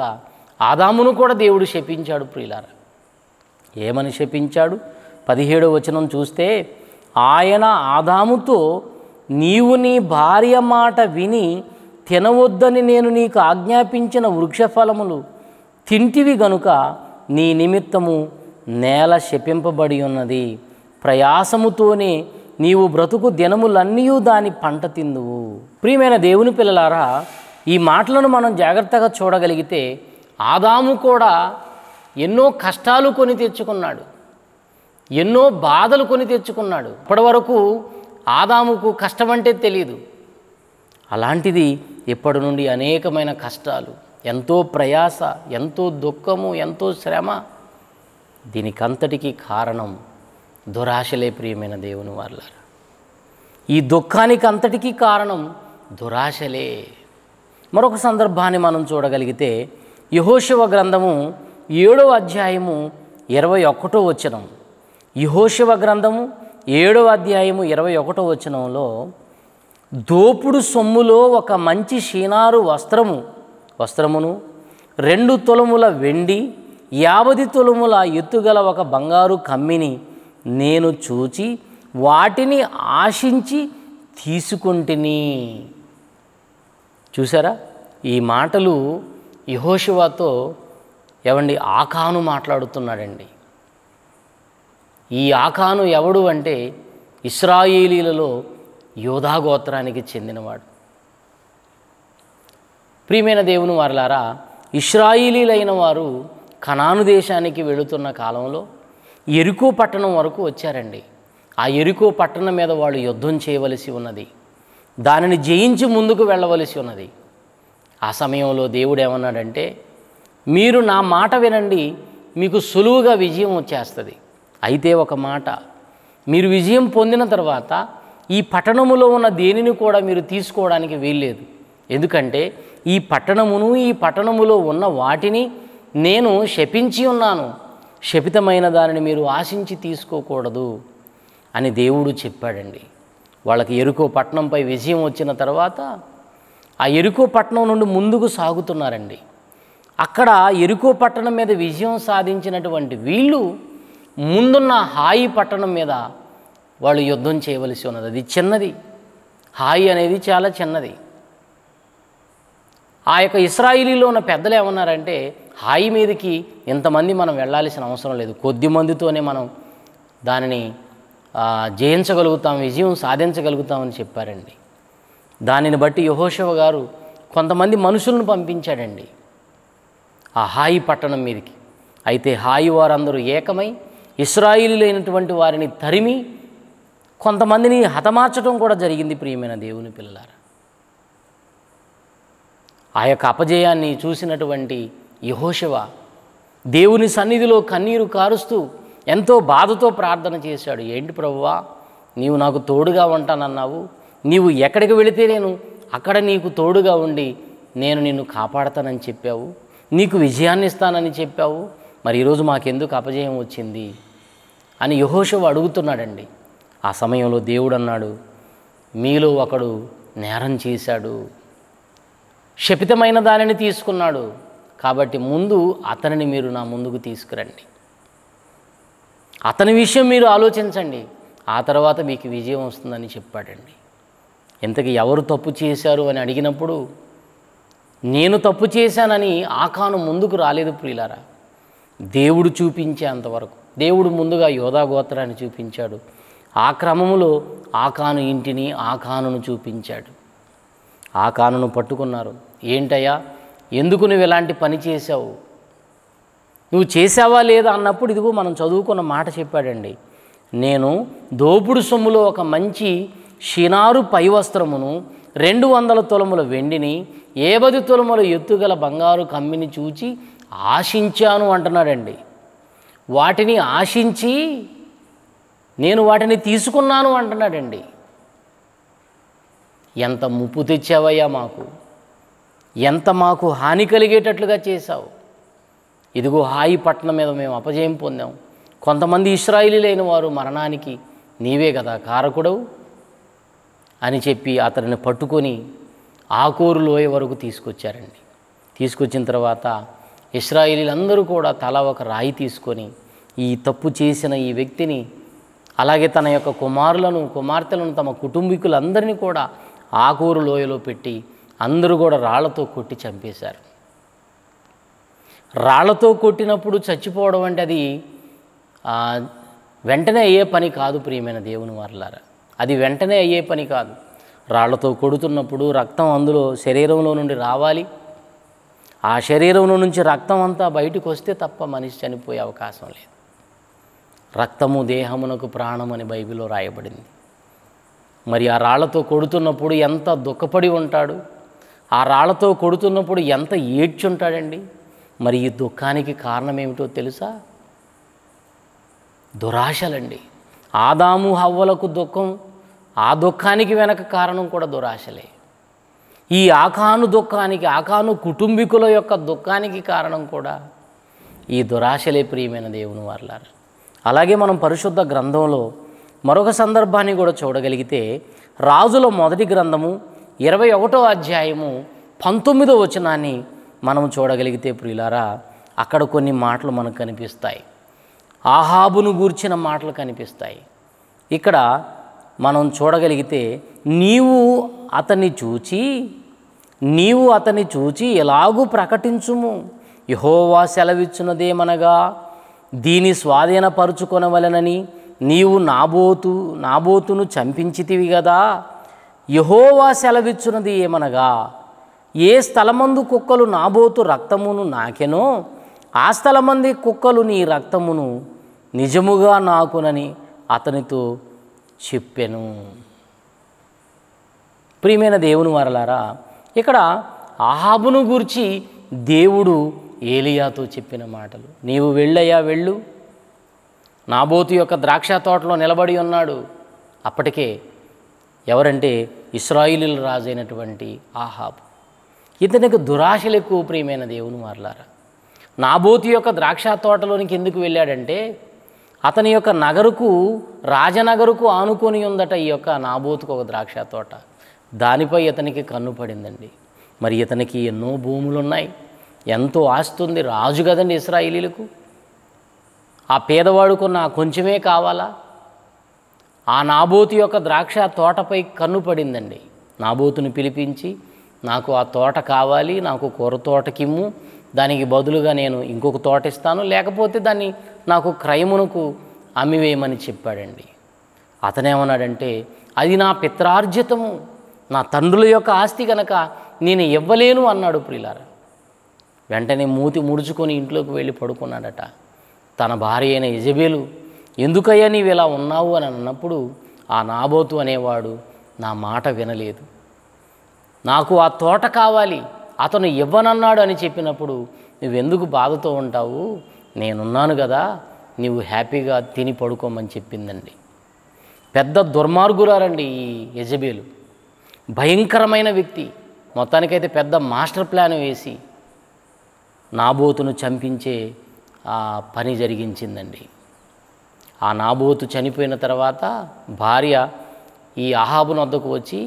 ఆదామును కూడా దేవుడు శపించాడు ప్రియులార ఏమని శపించాడు పదిహేడో వచనం చూస్తే ఆయన ఆదాముతో నీవు నీ భార్య మాట విని తినవద్దని నేను నీకు ఆజ్ఞాపించిన వృక్షఫలములు తింటివి గనుక నీ నిమిత్తము నేల శపింపబడి ఉన్నది ప్రయాసముతోనే నీవు బ్రతుకు దినములన్నీ దాని పంట తిందువు ప్రియమైన దేవుని పిల్లలారా ఈ మాటలను మనం జాగ్రత్తగా చూడగలిగితే ఆదాము కూడా ఎన్నో కష్టాలు కొని తెచ్చుకున్నాడు ఎన్నో బాధలు కొని తెచ్చుకున్నాడు ఇప్పటివరకు ఆదాముకు కష్టమంటే తెలియదు అలాంటిది ఇప్పటి నుండి అనేకమైన కష్టాలు ఎంతో ప్రయాస ఎంతో దుఃఖము ఎంతో శ్రమ దీనికంతటికి కారణం దురాశలే ప్రియమైన దేవుని వాళ్ళారు ఈ దుఃఖానికి అంతటికీ కారణం దురాశలే మరొక సందర్భాన్ని మనం చూడగలిగితే యహోశివ గ్రంథము ఏడవ అధ్యాయము ఇరవై ఒకటో వచనం యహోశివ గ్రంథము ఏడవ అధ్యాయము ఇరవై ఒకటో వచనంలో దోపుడు సొమ్ములో ఒక మంచి షీనారు వస్త్రము వస్త్రమును రెండు తులముల వెండి యాభై తులముల ఎత్తుగల ఒక బంగారు కమ్మిని నేను చూచి వాటిని ఆశించి తీసుకుంటుని చూసారా ఈ మాటలు యహోశివాతో ఎవండి ఆకాను మాట్లాడుతున్నాడండి ఈ ఆకాను ఎవడు అంటే ఇస్రాయేలీలలో యోధా గోత్రానికి చెందినవాడు ప్రియమైన దేవుని వారులారా ఇస్రాయిలీలైన వారు కనాను దేశానికి వెళుతున్న కాలంలో ఎరుకో పట్టణం వరకు వచ్చారండి ఆ ఎరుకో పట్టణం మీద వాళ్ళు యుద్ధం చేయవలసి ఉన్నది దానిని జయించి ముందుకు వెళ్ళవలసి ఉన్నది ఆ సమయంలో దేవుడు ఏమన్నాడంటే మీరు నా మాట వినండి మీకు సులువుగా విజయం వచ్చేస్తుంది అయితే ఒక మాట మీరు విజయం పొందిన తర్వాత ఈ పట్టణములో ఉన్న దేనిని కూడా మీరు తీసుకోవడానికి వీల్లేదు ఎందుకంటే ఈ పట్టణమును ఈ పట్టణములో ఉన్న వాటిని నేను శపించి ఉన్నాను శపితమైన దానిని మీరు ఆశించి తీసుకోకూడదు అని దేవుడు చెప్పాడండి వాళ్ళకి ఎరుకో పట్టణంపై విజయం వచ్చిన తర్వాత ఆ ఎరుకో పట్టణం నుండి ముందుకు సాగుతున్నారండి అక్కడ ఎరుకో పట్టణం మీద విజయం సాధించినటువంటి వీళ్ళు ముందున్న హాయి పట్టణం మీద వాళ్ళు యుద్ధం చేయవలసి ఉన్నది అది చిన్నది హాయి అనేది చాలా చిన్నది ఆ యొక్క ఇస్రాయిలీలో ఉన్న పెద్దలు ఏమన్నారంటే హాయి మీదకి ఇంతమంది మనం వెళ్ళాల్సిన అవసరం లేదు కొద్ది మందితోనే మనం దానిని జయించగలుగుతాం విజయం సాధించగలుగుతామని చెప్పారండి దానిని బట్టి యహోశివ గారు కొంతమంది మనుషులను పంపించాడండి ఆ హాయి పట్టణం మీదకి అయితే హాయి వారందరూ ఏకమై ఇస్రాయిలీలైనటువంటి వారిని తరిమి కొంతమందిని హతమార్చడం కూడా జరిగింది ప్రియమైన దేవుని పిల్లలారా ఆ యొక్క అపజయాన్ని చూసినటువంటి యహోశివ దేవుని సన్నిధిలో కన్నీరు కారుస్తూ ఎంతో బాధతో ప్రార్థన చేశాడు ఏంటి ప్రభువా నీవు నాకు తోడుగా ఉంటానన్నావు నీవు ఎక్కడికి వెళితే నేను అక్కడ నీకు తోడుగా ఉండి నేను నిన్ను కాపాడతానని చెప్పావు నీకు విజయాన్ని ఇస్తానని చెప్పావు మరి ఈరోజు మాకెందుకు అపజయం వచ్చింది అని యహోశవ అడుగుతున్నాడండి ఆ సమయంలో దేవుడు అన్నాడు మీలో ఒకడు నేరం చేశాడు శపితమైన దానిని తీసుకున్నాడు కాబట్టి ముందు అతనిని మీరు నా ముందుకు తీసుకురండి అతని విషయం మీరు ఆలోచించండి ఆ తర్వాత మీకు విజయం వస్తుందని చెప్పాడండి ఇంతకీ ఎవరు తప్పు చేశారు అని అడిగినప్పుడు నేను తప్పు చేశానని ఆకాను ముందుకు రాలేదు ప్రియులారా దేవుడు చూపించే అంతవరకు దేవుడు ముందుగా యోధా గోత్రాన్ని చూపించాడు ఆ క్రమములో ఆకాను ఇంటిని ఆకానును చూపించాడు ఆకానును పట్టుకున్నారు ఏంటయ్యా ఎందుకు నువ్వు ఇలాంటి పని చేశావు నువ్వు చేసావా లేదా అన్నప్పుడు ఇదిగో మనం చదువుకున్న మాట చెప్పాడండి నేను దోపుడు సొమ్ములో ఒక మంచి షినారు పై వస్త్రమును రెండు వందల తొలముల వెండిని ఏబది తొలముల ఎత్తుగల బంగారు కమ్మిని చూచి ఆశించాను అంటున్నాడండి వాటిని ఆశించి నేను వాటిని తీసుకున్నాను అంటున్నాడండి ఎంత ముప్పు తెచ్చావయ్యా మాకు ఎంత మాకు హాని కలిగేటట్లుగా చేశావు ఇదిగో హాయి పట్టణం మీద మేము అపజయం పొందాం కొంతమంది ఇస్రాయిలీలైన వారు మరణానికి నీవే కదా కారకుడవు అని చెప్పి అతడిని పట్టుకొని ఆకూరు లోయ వరకు తీసుకొచ్చారండి తీసుకొచ్చిన తర్వాత ఇస్రాయిలీలందరూ కూడా తల ఒక రాయి తీసుకొని ఈ తప్పు చేసిన ఈ వ్యక్తిని అలాగే తన యొక్క కుమారులను కుమార్తెలను తమ కుటుంబీకులందరినీ కూడా ఆకూరు లోయలో పెట్టి అందరూ కూడా రాళ్లతో కొట్టి చంపేశారు రాళ్లతో కొట్టినప్పుడు చచ్చిపోవడం అంటే అది వెంటనే అయ్యే పని కాదు ప్రియమైన దేవుని వారులారా అది వెంటనే అయ్యే పని కాదు రాళ్లతో కొడుతున్నప్పుడు రక్తం అందులో శరీరంలో నుండి రావాలి ఆ శరీరంలో నుంచి రక్తం అంతా బయటకు వస్తే తప్ప మనిషి చనిపోయే అవకాశం లేదు రక్తము దేహమునకు అని బైబిల్లో రాయబడింది మరి ఆ రాళ్లతో కొడుతున్నప్పుడు ఎంత దుఃఖపడి ఉంటాడు ఆ రాళ్లతో కొడుతున్నప్పుడు ఎంత ఏడ్చుంటాడండి మరి ఈ దుఃఖానికి కారణం ఏమిటో తెలుసా దురాశలండి ఆదాము హవ్వలకు దుఃఖం ఆ దుఃఖానికి వెనక కారణం కూడా దురాశలే ఈ ఆకాను దుఃఖానికి ఆకాను కుటుంబీకుల యొక్క దుఃఖానికి కారణం కూడా ఈ దురాశలే ప్రియమైన దేవుని వర్లారు అలాగే మనం పరిశుద్ధ గ్రంథంలో మరొక సందర్భాన్ని కూడా చూడగలిగితే రాజుల మొదటి గ్రంథము ఇరవై ఒకటో అధ్యాయము పంతొమ్మిదో వచనాన్ని మనం చూడగలిగితే ప్రియులారా అక్కడ కొన్ని మాటలు మనకు కనిపిస్తాయి ఆహాబును గూర్చిన మాటలు కనిపిస్తాయి ఇక్కడ మనం చూడగలిగితే నీవు అతన్ని చూచి నీవు అతన్ని చూచి ఎలాగూ ప్రకటించుము యహోవా సెలవిచ్చినదేమనగా దీని స్వాధీనపరుచుకొనవలనని నీవు నాబోతు నాబోతును చంపించితివి కదా యహోవా సెలవిచ్చున్నది ఏమనగా ఏ స్థలమందు కుక్కలు నాబోతు రక్తమును నాకెనో ఆ స్థలమంది కుక్కలు నీ రక్తమును నిజముగా నాకునని అతనితో చెప్పెను ప్రియమైన దేవుని వరలారా ఇక్కడ ఆహాబును గురించి దేవుడు ఏలియాతో చెప్పిన మాటలు నీవు వెళ్ళయ్యా వెళ్ళు నాబోతు యొక్క ద్రాక్ష తోటలో నిలబడి ఉన్నాడు అప్పటికే ఎవరంటే ఇస్రాయిలీల రాజైనటువంటి ఆహాబ్ ఇతనికి దురాశలు ఎక్కువ ప్రియమైన దేవుని మార్లారా నాబోతు యొక్క ద్రాక్ష తోటలోనికి ఎందుకు వెళ్ళాడంటే అతని యొక్క నగరుకు రాజనగరుకు ఆనుకొని ఉందట ఈ యొక్క నాబోతుకు ఒక ద్రాక్ష తోట దానిపై ఇతనికి కన్ను పడిందండి మరి ఇతనికి ఎన్నో భూములు ఉన్నాయి ఎంతో ఆస్తుంది రాజు కదండి ఇస్రాయిలీలకు ఆ పేదవాడుకున్న కొంచెమే కావాలా ఆ నాబోతు యొక్క ద్రాక్ష తోటపై కన్ను పడిందండి నాబోతుని పిలిపించి నాకు ఆ తోట కావాలి నాకు కూర తోటకిమ్ము దానికి బదులుగా నేను ఇంకొక తోట ఇస్తాను లేకపోతే దాన్ని నాకు క్రయమునకు అమ్మివేయమని చెప్పాడండి అతనేమన్నాడంటే అది నా పిత్రార్జితము నా తండ్రుల యొక్క ఆస్తి కనుక నేను ఇవ్వలేను అన్నాడు ప్రిలారా వెంటనే మూతి ముడుచుకొని ఇంట్లోకి వెళ్ళి పడుకున్నాడట తన భార్య అయిన యజబేలు ఎందుకయ్యా నీవు ఇలా ఉన్నావు అని అన్నప్పుడు ఆ నాబోతు అనేవాడు నా మాట వినలేదు నాకు ఆ తోట కావాలి అతను ఇవ్వనన్నాడు అని చెప్పినప్పుడు నువ్వెందుకు బాధతో ఉంటావు నేనున్నాను కదా నీవు హ్యాపీగా తిని పడుకోమని చెప్పిందండి పెద్ద దుర్మార్గురారండి ఈ యజబేలు భయంకరమైన వ్యక్తి మొత్తానికైతే పెద్ద మాస్టర్ ప్లాన్ వేసి నాబోతును చంపించే పని జరిగించిందండి ఆ నాబోతు చనిపోయిన తర్వాత భార్య ఈ అహాబును వద్దకు వచ్చి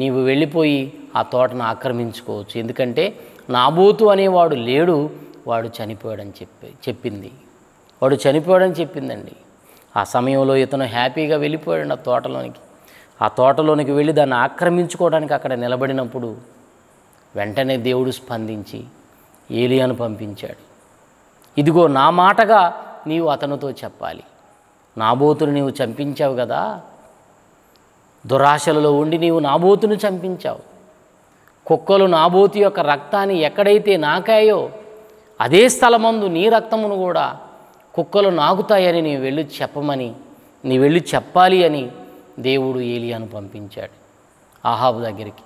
నీవు వెళ్ళిపోయి ఆ తోటను ఆక్రమించుకోవచ్చు ఎందుకంటే నాబోతు అనేవాడు లేడు వాడు చనిపోయాడని చెప్పి చెప్పింది వాడు చనిపోయాడని చెప్పిందండి ఆ సమయంలో ఇతను హ్యాపీగా వెళ్ళిపోయాడు ఆ తోటలోనికి ఆ తోటలోనికి వెళ్ళి దాన్ని ఆక్రమించుకోవడానికి అక్కడ నిలబడినప్పుడు వెంటనే దేవుడు స్పందించి ఏలియాను పంపించాడు ఇదిగో నా మాటగా నీవు అతనితో చెప్పాలి నాబోతును నీవు చంపించావు కదా దురాశలలో ఉండి నీవు నాబోతును చంపించావు కుక్కలు నాబోతు యొక్క రక్తాన్ని ఎక్కడైతే నాకాయో అదే స్థలమందు నీ రక్తమును కూడా కుక్కలు నాకుతాయని నీవు వెళ్ళి చెప్పమని నీ వెళ్ళి చెప్పాలి అని దేవుడు ఏలియాను పంపించాడు ఆహాబు దగ్గరికి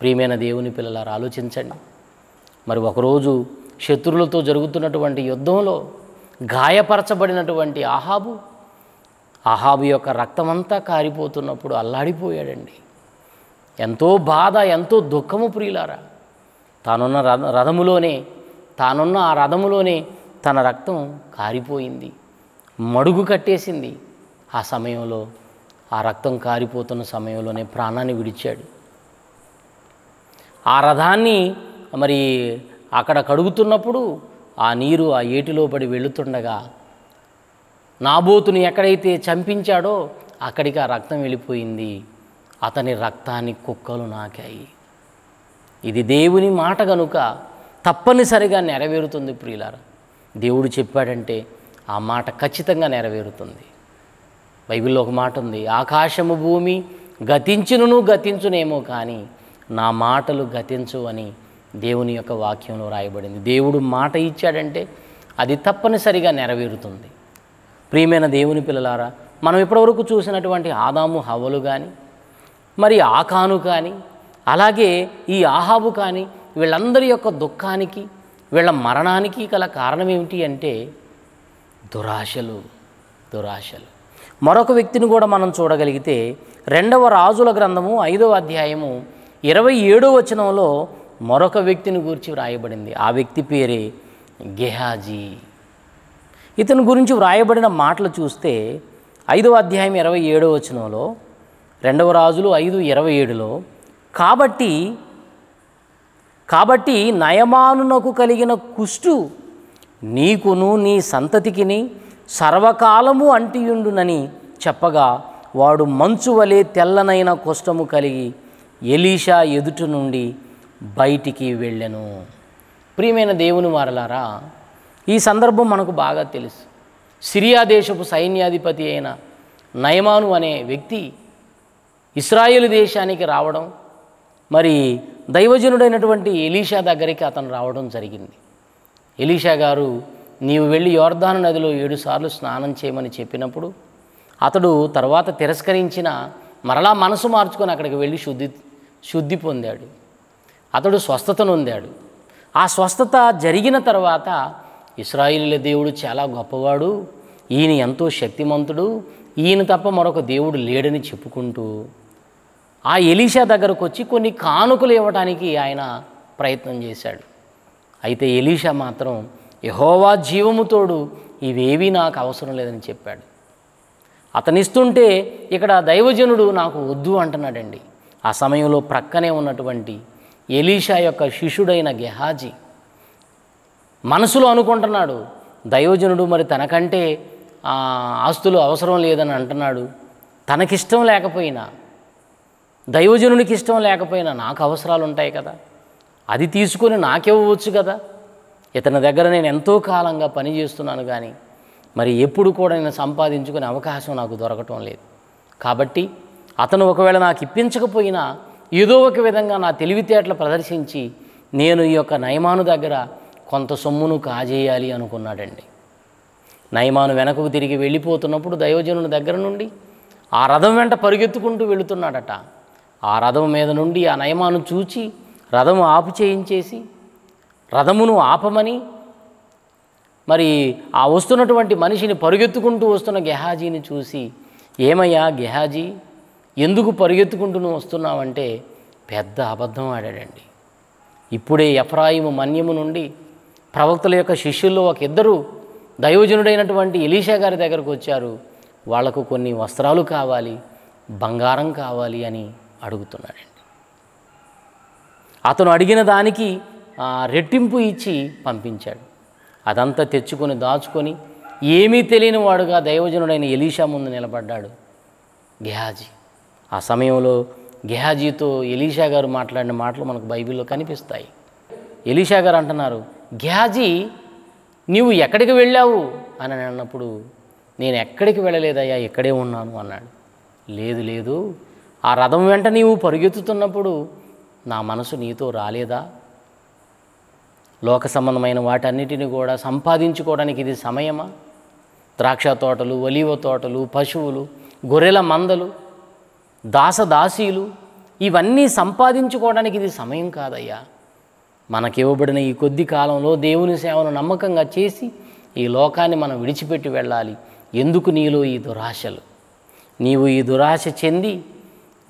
ప్రియమైన దేవుని పిల్లలారు ఆలోచించండి మరి ఒకరోజు శత్రువులతో జరుగుతున్నటువంటి యుద్ధంలో గాయపరచబడినటువంటి ఆహాబు ఆహాబు యొక్క రక్తమంతా కారిపోతున్నప్పుడు అల్లాడిపోయాడండి ఎంతో బాధ ఎంతో దుఃఖము ప్రియులారా తానున్న రథములోనే తానున్న ఆ రథములోనే తన రక్తం కారిపోయింది మడుగు కట్టేసింది ఆ సమయంలో ఆ రక్తం కారిపోతున్న సమయంలోనే ప్రాణాన్ని విడిచాడు ఆ రథాన్ని మరి అక్కడ కడుగుతున్నప్పుడు ఆ నీరు ఆ ఏటిలో పడి వెళుతుండగా నాబోతుని ఎక్కడైతే చంపించాడో అక్కడికి ఆ రక్తం వెళ్ళిపోయింది అతని రక్తాన్ని కుక్కలు నాకాయి ఇది దేవుని మాట కనుక తప్పనిసరిగా నెరవేరుతుంది ప్రియులారా దేవుడు చెప్పాడంటే ఆ మాట ఖచ్చితంగా నెరవేరుతుంది బైబిల్లో ఒక మాట ఉంది ఆకాశము భూమి గతించును గతించునేమో కానీ నా మాటలు గతించు అని దేవుని యొక్క వాక్యంలో రాయబడింది దేవుడు మాట ఇచ్చాడంటే అది తప్పనిసరిగా నెరవేరుతుంది ప్రియమైన దేవుని పిల్లలారా మనం ఇప్పటివరకు చూసినటువంటి ఆదాము హవలు కానీ మరి ఆకాను కానీ అలాగే ఈ ఆహాబు కానీ వీళ్ళందరి యొక్క దుఃఖానికి వీళ్ళ మరణానికి గల కారణం ఏమిటి అంటే దురాశలు దురాశలు మరొక వ్యక్తిని కూడా మనం చూడగలిగితే రెండవ రాజుల గ్రంథము ఐదవ అధ్యాయము ఇరవై ఏడో వచనంలో మరొక వ్యక్తిని గురించి వ్రాయబడింది ఆ వ్యక్తి పేరే గెహాజీ ఇతని గురించి వ్రాయబడిన మాటలు చూస్తే ఐదవ అధ్యాయం ఇరవై ఏడవ వచనంలో రెండవ రాజులు ఐదు ఇరవై ఏడులో కాబట్టి కాబట్టి నయమానునకు కలిగిన కుష్టు నీకును నీ సంతతికిని సర్వకాలము అంటియుండునని చెప్పగా వాడు మంచు వలె తెల్లనైన కుష్టము కలిగి ఎలీషా ఎదుటి నుండి బయటికి వెళ్ళను ప్రియమైన దేవుని వారలారా ఈ సందర్భం మనకు బాగా తెలుసు సిరియా దేశపు సైన్యాధిపతి అయిన నయమాను అనే వ్యక్తి ఇస్రాయేల్ దేశానికి రావడం మరి దైవజనుడైనటువంటి ఎలీషా దగ్గరికి అతను రావడం జరిగింది ఎలీషా గారు నీవు వెళ్ళి యోర్ధాను నదిలో ఏడుసార్లు స్నానం చేయమని చెప్పినప్పుడు అతడు తర్వాత తిరస్కరించిన మరలా మనసు మార్చుకొని అక్కడికి వెళ్ళి శుద్ధి శుద్ధి పొందాడు అతడు స్వస్థతను అందాడు ఆ స్వస్థత జరిగిన తర్వాత ఇస్రాయిల్ దేవుడు చాలా గొప్పవాడు ఈయన ఎంతో శక్తిమంతుడు ఈయన తప్ప మరొక దేవుడు లేడని చెప్పుకుంటూ ఆ ఎలీషా దగ్గరకు వచ్చి కొన్ని కానుకలు ఇవ్వటానికి ఆయన ప్రయత్నం చేశాడు అయితే ఎలీషా మాత్రం యహోవా జీవముతోడు ఇవేవీ నాకు అవసరం లేదని చెప్పాడు అతనిస్తుంటే ఇక్కడ దైవజనుడు నాకు వద్దు అంటున్నాడండి ఆ సమయంలో ప్రక్కనే ఉన్నటువంటి ఎలీషా యొక్క శిష్యుడైన గెహాజీ మనసులో అనుకుంటున్నాడు దైవజనుడు మరి తనకంటే ఆస్తులు అవసరం లేదని అంటున్నాడు తనకిష్టం లేకపోయినా దైవజనునికి ఇష్టం లేకపోయినా నాకు అవసరాలు ఉంటాయి కదా అది తీసుకొని నాకివ్వచ్చు కదా ఇతని దగ్గర నేను ఎంతో కాలంగా పనిచేస్తున్నాను కానీ మరి ఎప్పుడు కూడా నేను సంపాదించుకునే అవకాశం నాకు దొరకటం లేదు కాబట్టి అతను ఒకవేళ నాకు ఇప్పించకపోయినా ఏదో ఒక విధంగా నా తెలివితేటలు ప్రదర్శించి నేను ఈ యొక్క నయమాను దగ్గర కొంత సొమ్మును కాజేయాలి అనుకున్నాడండి నయమాను వెనకకు తిరిగి వెళ్ళిపోతున్నప్పుడు దైవజనుని దగ్గర నుండి ఆ రథం వెంట పరుగెత్తుకుంటూ వెళుతున్నాడట ఆ రథం మీద నుండి ఆ నయమాను చూచి రథము ఆపు చేయించేసి రథమును ఆపమని మరి ఆ వస్తున్నటువంటి మనిషిని పరుగెత్తుకుంటూ వస్తున్న గెహాజీని చూసి ఏమయ్యా గెహాజీ ఎందుకు పరిగెత్తుకుంటూ వస్తున్నామంటే పెద్ద అబద్ధం ఆడాడండి ఇప్పుడే ఎఫ్రాయిము మన్యము నుండి ప్రవక్తల యొక్క శిష్యుల్లో ఒక ఇద్దరు దయోజనుడైనటువంటి ఎలీషా గారి దగ్గరకు వచ్చారు వాళ్లకు కొన్ని వస్త్రాలు కావాలి బంగారం కావాలి అని అడుగుతున్నాడండి అతను అడిగిన దానికి రెట్టింపు ఇచ్చి పంపించాడు అదంతా తెచ్చుకొని దాచుకొని ఏమీ తెలియని వాడుగా దైవజనుడైన ఎలీషా ముందు నిలబడ్డాడు గ్యాజీ ఆ సమయంలో గెహాజీతో ఎలీషా గారు మాట్లాడిన మాటలు మనకు బైబిల్లో కనిపిస్తాయి ఎలీషా గారు అంటున్నారు గెహాజీ నీవు ఎక్కడికి వెళ్ళావు అని అన్నప్పుడు నేను ఎక్కడికి వెళ్ళలేదయ్యా ఇక్కడే ఉన్నాను అన్నాడు లేదు లేదు ఆ రథం వెంట నీవు పరుగెత్తుతున్నప్పుడు నా మనసు నీతో రాలేదా లోక సంబంధమైన వాటన్నిటిని కూడా సంపాదించుకోవడానికి ఇది సమయమా ద్రాక్ష తోటలు ఒలివ తోటలు పశువులు గొర్రెల మందలు దాసదాసీలు ఇవన్నీ సంపాదించుకోవడానికి ఇది సమయం కాదయ్యా మనకివ్వబడిన ఈ కొద్ది కాలంలో దేవుని సేవను నమ్మకంగా చేసి ఈ లోకాన్ని మనం విడిచిపెట్టి వెళ్ళాలి ఎందుకు నీలో ఈ దురాశలు నీవు ఈ దురాశ చెంది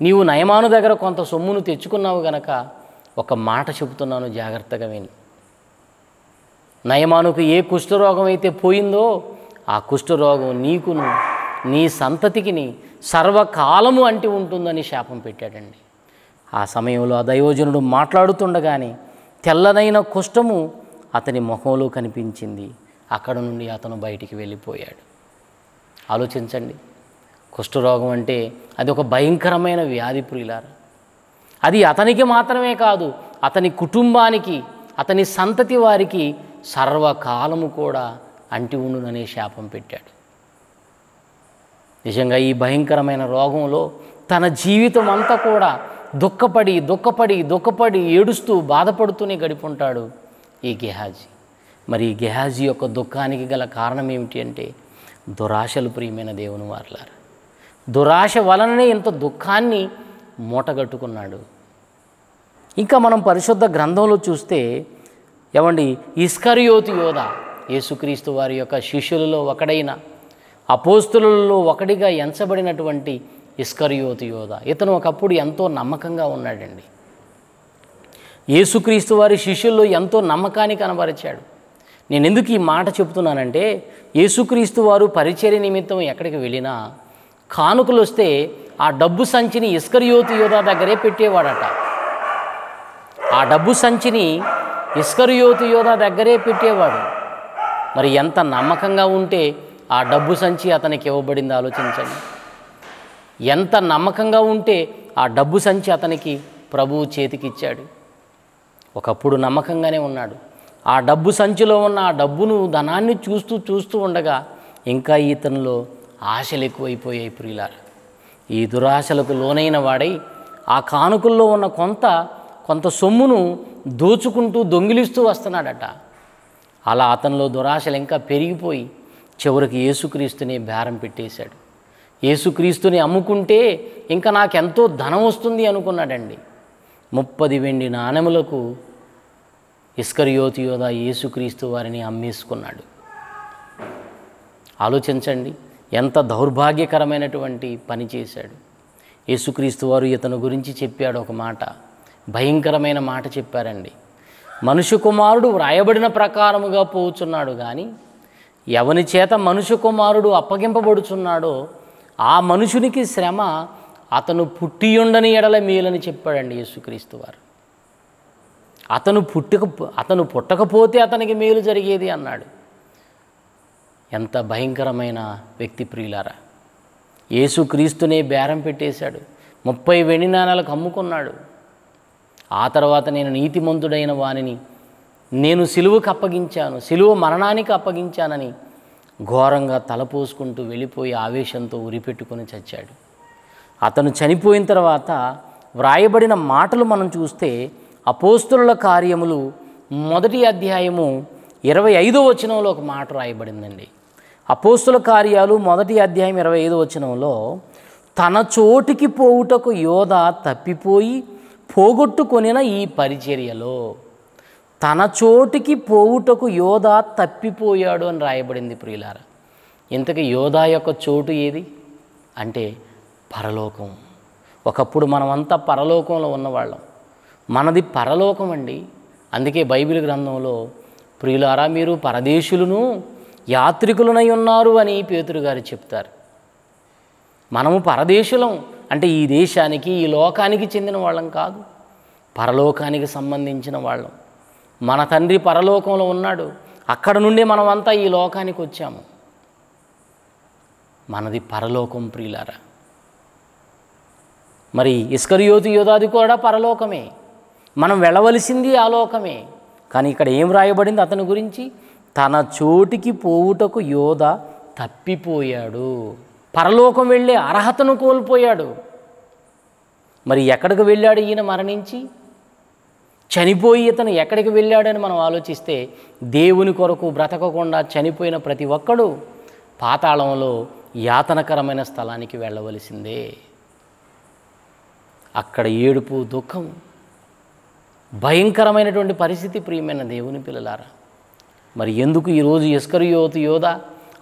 నీవు నయమాను దగ్గర కొంత సొమ్మును తెచ్చుకున్నావు గనక ఒక మాట చెబుతున్నాను జాగ్రత్తగా విని నయమానుకు ఏ కుష్ఠరోగం అయితే పోయిందో ఆ కుష్ఠరోగం నీకును నీ సంతతికిని సర్వకాలము అంటి ఉంటుందని శాపం పెట్టాడండి ఆ సమయంలో ఆ దయోజనుడు మాట్లాడుతుండగానే తెల్లదైన కుష్టము అతని మొహంలో కనిపించింది అక్కడ నుండి అతను బయటికి వెళ్ళిపోయాడు ఆలోచించండి కుష్ఠరోగం అంటే అది ఒక భయంకరమైన వ్యాధి ప్రియులారు అది అతనికి మాత్రమే కాదు అతని కుటుంబానికి అతని సంతతి వారికి సర్వకాలము కూడా అంటి ఉండుననే శాపం పెట్టాడు నిజంగా ఈ భయంకరమైన రోగంలో తన జీవితం అంతా కూడా దుఃఖపడి దుఃఖపడి దుఃఖపడి ఏడుస్తూ బాధపడుతూనే గడిపుంటాడు ఈ గెహాజీ మరి ఈ గెహాజీ యొక్క దుఃఖానికి గల కారణం ఏమిటి అంటే దురాశలు ప్రియమైన దేవుని వారలారు దురాశ వలననే ఇంత దుఃఖాన్ని మూటగట్టుకున్నాడు ఇంకా మనం పరిశుద్ధ గ్రంథంలో చూస్తే ఏమండి ఇస్కరియోతి యోధ యేసుక్రీస్తు వారి యొక్క శిష్యులలో ఒకడైన అపోస్తులలో ఒకటిగా ఎంచబడినటువంటి ఇస్కరియోతి యోధ ఇతను ఒకప్పుడు ఎంతో నమ్మకంగా ఉన్నాడండి యేసుక్రీస్తు వారి శిష్యుల్లో ఎంతో నమ్మకాన్ని కనబరిచాడు నేను ఎందుకు ఈ మాట చెప్తున్నానంటే యేసుక్రీస్తు వారు పరిచర్య నిమిత్తం ఎక్కడికి వెళ్ళినా కానుకలు వస్తే ఆ డబ్బు సంచిని ఇస్కరియోతి యోధ దగ్గరే పెట్టేవాడట ఆ డబ్బు సంచిని ఇస్కరియోతి యోధ దగ్గరే పెట్టేవాడు మరి ఎంత నమ్మకంగా ఉంటే ఆ డబ్బు సంచి అతనికి ఇవ్వబడింది ఆలోచించండి ఎంత నమ్మకంగా ఉంటే ఆ డబ్బు సంచి అతనికి ప్రభువు చేతికిచ్చాడు ఒకప్పుడు నమ్మకంగానే ఉన్నాడు ఆ డబ్బు సంచిలో ఉన్న ఆ డబ్బును ధనాన్ని చూస్తూ చూస్తూ ఉండగా ఇంకా ఇతనిలో ఆశలు ఎక్కువైపోయాయి ప్రియులారా ఈ దురాశలకు లోనైన వాడై ఆ కానుకల్లో ఉన్న కొంత కొంత సొమ్మును దోచుకుంటూ దొంగిలిస్తూ వస్తున్నాడట అలా అతనిలో దురాశలు ఇంకా పెరిగిపోయి చివరికి యేసుక్రీస్తుని బేరం పెట్టేశాడు యేసుక్రీస్తుని అమ్ముకుంటే ఇంకా నాకెంతో ధనం వస్తుంది అనుకున్నాడండి ముప్పది వెండి నాణెములకు ఇస్కరియోతియోద యోధ యేసుక్రీస్తు వారిని అమ్మేసుకున్నాడు ఆలోచించండి ఎంత దౌర్భాగ్యకరమైనటువంటి పని చేశాడు యేసుక్రీస్తు వారు ఇతను గురించి చెప్పాడు ఒక మాట భయంకరమైన మాట చెప్పారండి మనుషు కుమారుడు వ్రాయబడిన ప్రకారముగా పోచున్నాడు కానీ ఎవని చేత మనుషు కుమారుడు అప్పగింపబడుచున్నాడో ఆ మనుషునికి శ్రమ అతను పుట్టియుండని ఎడల మేలని చెప్పాడండి యేసుక్రీస్తు వారు అతను పుట్టక అతను పుట్టకపోతే అతనికి మేలు జరిగేది అన్నాడు ఎంత భయంకరమైన వ్యక్తి ప్రియులారా యేసుక్రీస్తునే బేరం పెట్టేశాడు ముప్పై వెండి నాణాలకు అమ్ముకున్నాడు ఆ తర్వాత నేను నీతిమంతుడైన వాణిని నేను సిలువుకు అప్పగించాను సిలువ మరణానికి అప్పగించానని ఘోరంగా తలపోసుకుంటూ వెళ్ళిపోయి ఆవేశంతో ఉరిపెట్టుకుని చచ్చాడు అతను చనిపోయిన తర్వాత వ్రాయబడిన మాటలు మనం చూస్తే అపోస్తుల కార్యములు మొదటి అధ్యాయము ఇరవై ఐదో వచనంలో ఒక మాట రాయబడిందండి అపోస్తుల కార్యాలు మొదటి అధ్యాయం ఇరవై ఐదో వచనంలో తన చోటికి పోవుటకు యోధ తప్పిపోయి పోగొట్టుకొనిన ఈ పరిచర్యలో తన చోటుకి పోవుటకు యోధా తప్పిపోయాడు అని రాయబడింది ప్రియులార ఇంతకీ యోధా యొక్క చోటు ఏది అంటే పరలోకం ఒకప్పుడు మనమంతా పరలోకంలో ఉన్నవాళ్ళం మనది పరలోకం అండి అందుకే బైబిల్ గ్రంథంలో ప్రియులారా మీరు పరదేశులను యాత్రికులనై ఉన్నారు అని పేతురు గారు చెప్తారు మనము పరదేశులం అంటే ఈ దేశానికి ఈ లోకానికి చెందిన వాళ్ళం కాదు పరలోకానికి సంబంధించిన వాళ్ళం మన తండ్రి పరలోకంలో ఉన్నాడు అక్కడ నుండి మనమంతా ఈ లోకానికి వచ్చాము మనది పరలోకం ప్రియులారా మరి ఇస్కరియోతి యోధాది కూడా పరలోకమే మనం వెళ్ళవలసింది ఆ లోకమే కానీ ఇక్కడ ఏం రాయబడింది అతని గురించి తన చోటికి పోవుటకు యోధ తప్పిపోయాడు పరలోకం వెళ్ళే అర్హతను కోల్పోయాడు మరి ఎక్కడికి వెళ్ళాడు ఈయన మరణించి చనిపోయి ఇతను ఎక్కడికి వెళ్ళాడని మనం ఆలోచిస్తే దేవుని కొరకు బ్రతకకుండా చనిపోయిన ప్రతి ఒక్కడు పాతాళంలో యాతనకరమైన స్థలానికి వెళ్ళవలసిందే అక్కడ ఏడుపు దుఃఖం భయంకరమైనటువంటి పరిస్థితి ప్రియమైన దేవుని పిల్లలారా మరి ఎందుకు ఈరోజు ఇస్కరియోతు యోధ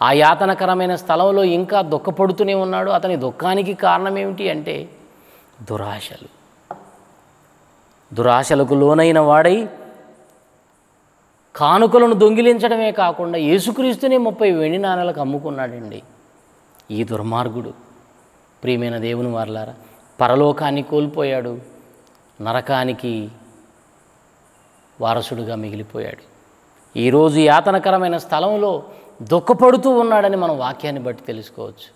ఆ యాతనకరమైన స్థలంలో ఇంకా దుఃఖపడుతూనే ఉన్నాడు అతని దుఃఖానికి కారణం ఏమిటి అంటే దురాశలు దురాశలకు లోనైన వాడై కానుకలను దొంగిలించడమే కాకుండా యేసుక్రీస్తుని ముప్పై వెండి నాణాలకు అమ్ముకున్నాడండి ఈ దుర్మార్గుడు ప్రియమైన దేవుని వారలారా పరలోకాన్ని కోల్పోయాడు నరకానికి వారసుడుగా మిగిలిపోయాడు ఈరోజు యాతనకరమైన స్థలంలో దుఃఖపడుతూ ఉన్నాడని మనం వాక్యాన్ని బట్టి తెలుసుకోవచ్చు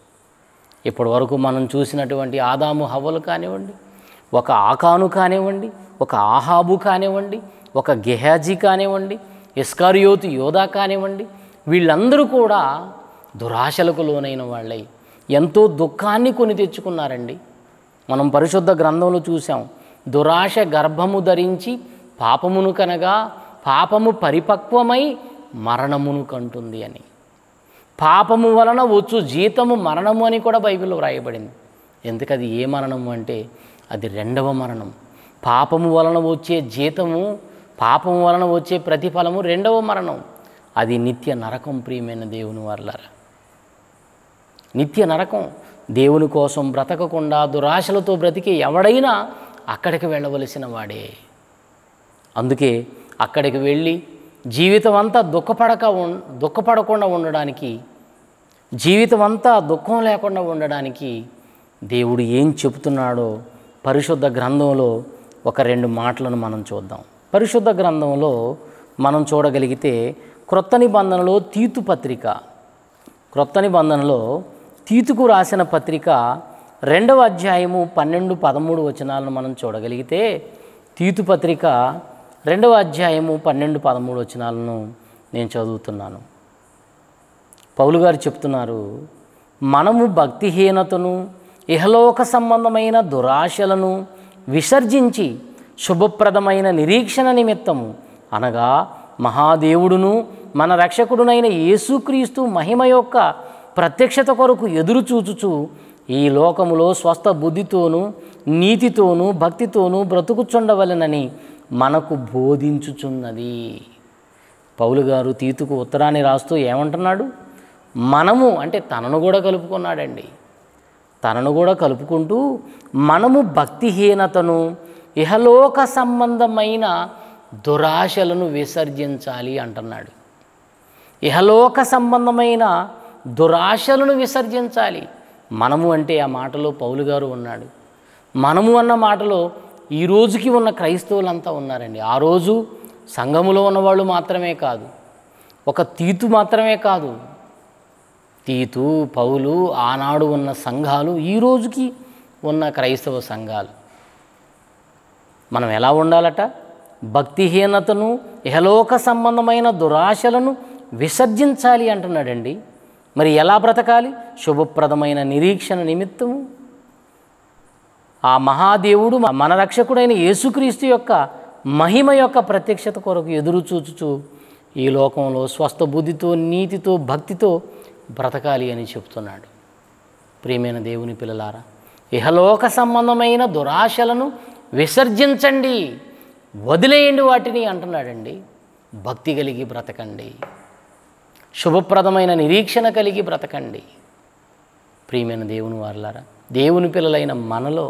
ఇప్పటి వరకు మనం చూసినటువంటి ఆదాము హవ్వలు కానివ్వండి ఒక ఆకాను కానివ్వండి ఒక ఆహాబు కానివ్వండి ఒక గెహాజీ కానివ్వండి ఇస్కారియోతు యోధా కానివ్వండి వీళ్ళందరూ కూడా దురాశలకు లోనైన వాళ్ళై ఎంతో దుఃఖాన్ని కొని తెచ్చుకున్నారండి మనం పరిశుద్ధ గ్రంథంలో చూసాం దురాశ గర్భము ధరించి పాపమును కనగా పాపము పరిపక్వమై మరణమును కంటుంది అని పాపము వలన వచ్చు జీతము మరణము అని కూడా బైబిల్లో వ్రాయబడింది ఎందుకది ఏ మరణము అంటే అది రెండవ మరణం పాపము వలన వచ్చే జీతము పాపం వలన వచ్చే ప్రతిఫలము రెండవ మరణం అది నిత్య నరకం ప్రియమైన దేవుని వర్లరా నిత్య నరకం దేవుని కోసం బ్రతకకుండా దురాశలతో బ్రతికి ఎవడైనా అక్కడికి వెళ్ళవలసిన వాడే అందుకే అక్కడికి వెళ్ళి జీవితం అంతా దుఃఖపడక దుఃఖపడకుండా ఉండడానికి జీవితం అంతా దుఃఖం లేకుండా ఉండడానికి దేవుడు ఏం చెబుతున్నాడో పరిశుద్ధ గ్రంథంలో ఒక రెండు మాటలను మనం చూద్దాం పరిశుద్ధ గ్రంథంలో మనం చూడగలిగితే క్రొత్త నిబంధనలో తీతు పత్రిక క్రొత్త నిబంధనలో తీతుకు రాసిన పత్రిక రెండవ అధ్యాయము పన్నెండు పదమూడు వచనాలను మనం చూడగలిగితే తీతు పత్రిక రెండవ అధ్యాయము పన్నెండు పదమూడు వచనాలను నేను చదువుతున్నాను పౌలు గారు చెప్తున్నారు మనము భక్తిహీనతను ఇహలోక సంబంధమైన దురాశలను విసర్జించి శుభప్రదమైన నిరీక్షణ నిమిత్తము అనగా మహాదేవుడును మన రక్షకుడునైన యేసుక్రీస్తు మహిమ యొక్క ప్రత్యక్షత కొరకు ఎదురుచూచుచు ఈ లోకములో స్వస్థ బుద్ధితోనూ నీతితోనూ భక్తితోనూ బ్రతుకుచుండవలెనని మనకు బోధించుచున్నది పౌలు గారు తీతుకు ఉత్తరాన్ని రాస్తూ ఏమంటున్నాడు మనము అంటే తనను కూడా కలుపుకున్నాడండి తనను కూడా కలుపుకుంటూ మనము భక్తిహీనతను ఇహలోక సంబంధమైన దురాశలను విసర్జించాలి అంటున్నాడు ఇహలోక సంబంధమైన దురాశలను విసర్జించాలి మనము అంటే ఆ మాటలో పౌలు గారు ఉన్నాడు మనము అన్న మాటలో ఈ రోజుకి ఉన్న క్రైస్తవులంతా ఉన్నారండి ఆ రోజు సంఘములో ఉన్నవాళ్ళు మాత్రమే కాదు ఒక తీతు మాత్రమే కాదు తీతు పౌలు ఆనాడు ఉన్న సంఘాలు ఈరోజుకి ఉన్న క్రైస్తవ సంఘాలు మనం ఎలా ఉండాలట భక్తిహీనతను ఇహలోక సంబంధమైన దురాశలను విసర్జించాలి అంటున్నాడండి మరి ఎలా బ్రతకాలి శుభప్రదమైన నిరీక్షణ నిమిత్తము ఆ మహాదేవుడు మన రక్షకుడైన యేసుక్రీస్తు యొక్క మహిమ యొక్క ప్రత్యక్షత కొరకు ఎదురు చూచుచు ఈ లోకంలో స్వస్థ బుద్ధితో నీతితో భక్తితో బ్రతకాలి అని చెప్తున్నాడు ప్రియమైన దేవుని పిల్లలారా ఇహలోక సంబంధమైన దురాశలను విసర్జించండి వదిలేయండి వాటిని అంటున్నాడండి భక్తి కలిగి బ్రతకండి శుభప్రదమైన నిరీక్షణ కలిగి బ్రతకండి ప్రియమైన దేవుని వారలారా దేవుని పిల్లలైన మనలో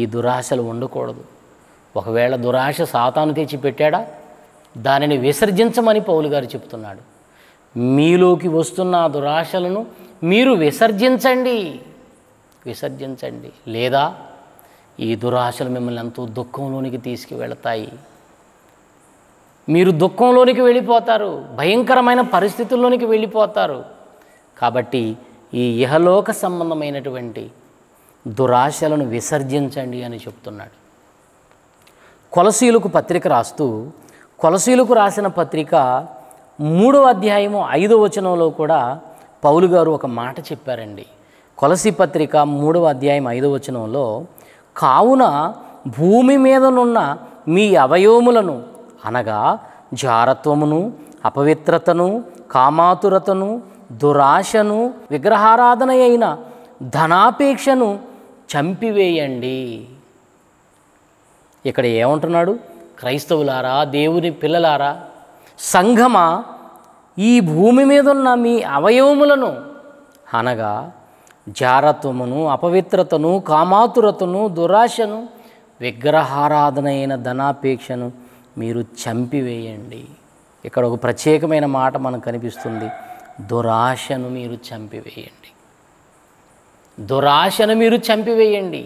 ఈ దురాశలు ఉండకూడదు ఒకవేళ దురాశ సాతాను తెచ్చి పెట్టాడా దానిని విసర్జించమని పౌలు గారు చెప్తున్నాడు మీలోకి వస్తున్న దురాశలను మీరు విసర్జించండి విసర్జించండి లేదా ఈ దురాశలు మిమ్మల్ని ఎంతో దుఃఖంలోనికి తీసుకువెళతాయి మీరు దుఃఖంలోనికి వెళ్ళిపోతారు భయంకరమైన పరిస్థితుల్లోనికి వెళ్ళిపోతారు కాబట్టి ఈ ఇహలోక సంబంధమైనటువంటి దురాశలను విసర్జించండి అని చెప్తున్నాడు కొలసీలకు పత్రిక రాస్తూ కొలసీలకు రాసిన పత్రిక మూడవ అధ్యాయము ఐదవ వచనంలో కూడా పౌలు గారు ఒక మాట చెప్పారండి కొలసి పత్రిక మూడవ అధ్యాయం ఐదవ వచనంలో కావున భూమి మీదనున్న మీ అవయవములను అనగా జారత్వమును అపవిత్రతను కామాతురతను దురాశను విగ్రహారాధన అయిన ధనాపేక్షను చంపివేయండి ఇక్కడ ఏమంటున్నాడు క్రైస్తవులారా దేవుని పిల్లలారా సంఘమా ఈ భూమి మీద ఉన్న మీ అవయవములను అనగా జారత్వమును అపవిత్రతను కామాతురతను దురాశను విగ్రహారాధన అయిన ధనాపేక్షను మీరు చంపివేయండి ఇక్కడ ఒక ప్రత్యేకమైన మాట మనకు కనిపిస్తుంది దురాశను మీరు చంపివేయండి దురాశను మీరు చంపివేయండి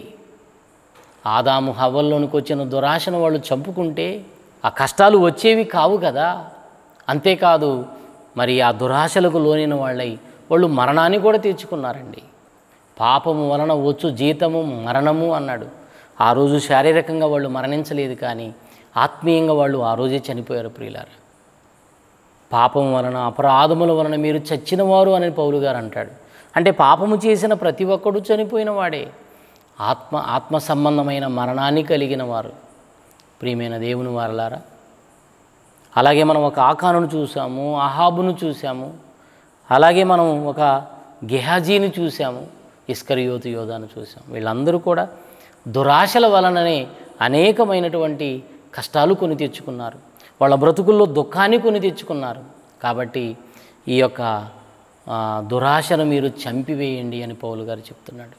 ఆదాము హవల్లోనికి వచ్చిన దురాశను వాళ్ళు చంపుకుంటే ఆ కష్టాలు వచ్చేవి కావు కదా అంతేకాదు మరి ఆ దురాశలకు లోనైన వాళ్ళై వాళ్ళు మరణాన్ని కూడా తీర్చుకున్నారండి పాపము వలన వచ్చు జీతము మరణము అన్నాడు ఆ రోజు శారీరకంగా వాళ్ళు మరణించలేదు కానీ ఆత్మీయంగా వాళ్ళు ఆ రోజే చనిపోయారు ప్రియులారు పాపం వలన అపరాధముల వలన మీరు చచ్చినవారు అని పౌలు గారు అంటాడు అంటే పాపము చేసిన ప్రతి ఒక్కడు చనిపోయిన వాడే ఆత్మ ఆత్మ సంబంధమైన మరణాన్ని కలిగిన వారు ప్రియమైన దేవుని వారలారా అలాగే మనం ఒక ఆకాను చూసాము అహాబును చూసాము అలాగే మనం ఒక గెహాజీని చూసాము ఇస్కరియోతు యోధాను చూసాం వీళ్ళందరూ కూడా దురాశల వలననే అనేకమైనటువంటి కష్టాలు కొని తెచ్చుకున్నారు వాళ్ళ బ్రతుకుల్లో దుఃఖాన్ని కొని తెచ్చుకున్నారు కాబట్టి ఈ యొక్క దురాశను మీరు చంపివేయండి అని పౌలు గారు చెప్తున్నాడు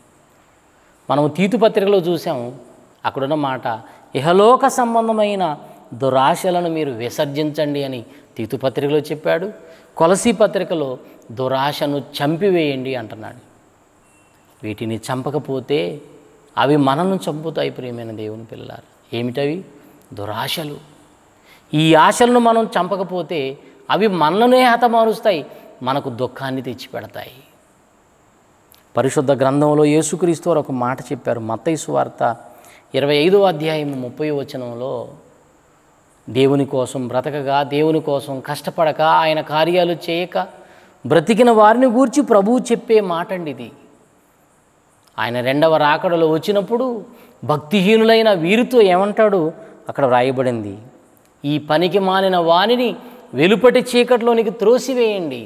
మనం తీతుపత్రికలో చూసాము అక్కడున్న మాట ఇహలోక సంబంధమైన దురాశలను మీరు విసర్జించండి అని తీతుపత్రికలో చెప్పాడు కొలసీ పత్రికలో దురాశను చంపివేయండి అంటున్నాడు వీటిని చంపకపోతే అవి మనల్ని చంపుతాయి ప్రియమైన దేవుని పిల్లలు ఏమిటవి దురాశలు ఈ ఆశలను మనం చంపకపోతే అవి మనలోనే హతమారుస్తాయి మనకు దుఃఖాన్ని తెచ్చిపెడతాయి పరిశుద్ధ గ్రంథంలో యేసుక్రీస్తు ఒక మాట చెప్పారు మత్తైసు వార్త ఇరవై ఐదో అధ్యాయం ముప్పై వచనంలో దేవుని కోసం బ్రతకగా దేవుని కోసం కష్టపడక ఆయన కార్యాలు చేయక బ్రతికిన వారిని గూర్చి ప్రభువు చెప్పే మాట అండి ఇది ఆయన రెండవ రాకడలో వచ్చినప్పుడు భక్తిహీనులైన వీరితో ఏమంటాడు అక్కడ వ్రాయబడింది ఈ పనికి మానిన వాణిని వెలుపటి చీకట్లోనికి త్రోసివేయండి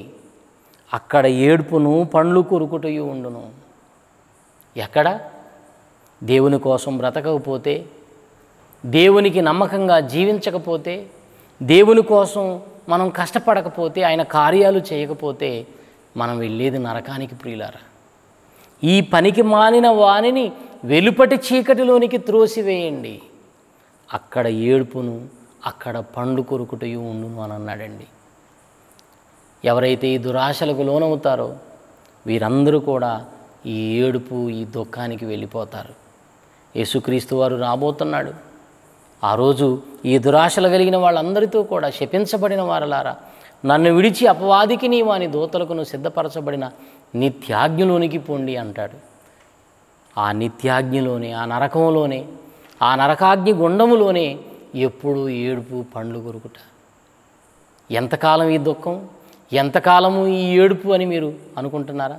అక్కడ ఏడుపును పండ్లు కొరుకుటూ ఉండును ఎక్కడ దేవుని కోసం బ్రతకకపోతే దేవునికి నమ్మకంగా జీవించకపోతే దేవుని కోసం మనం కష్టపడకపోతే ఆయన కార్యాలు చేయకపోతే మనం వెళ్ళేది నరకానికి ప్రియులారా ఈ పనికి మానిన వాణిని వెలుపటి చీకటిలోనికి త్రోసివేయండి అక్కడ ఏడుపును అక్కడ పండు కొరుకుటయు ఉండును అని అన్నాడండి ఎవరైతే ఈ దురాశలకు లోనవుతారో వీరందరూ కూడా ఈ ఏడుపు ఈ దుఃఖానికి వెళ్ళిపోతారు యేసుక్రీస్తు వారు రాబోతున్నాడు ఆ రోజు ఈ దురాశలు కలిగిన వాళ్ళందరితో కూడా శపించబడిన వారలారా నన్ను విడిచి అపవాదికి నీ వాని దూతలకును సిద్ధపరచబడిన నిత్యాజ్ఞలోనికి పొండి అంటాడు ఆ నిత్యాజ్ఞలోనే ఆ నరకంలోనే ఆ నరకాగ్ని గుండములోనే ఎప్పుడూ ఏడుపు పండ్లు కొరుకుట ఎంతకాలం ఈ దుఃఖం ఎంతకాలము ఈ ఏడుపు అని మీరు అనుకుంటున్నారా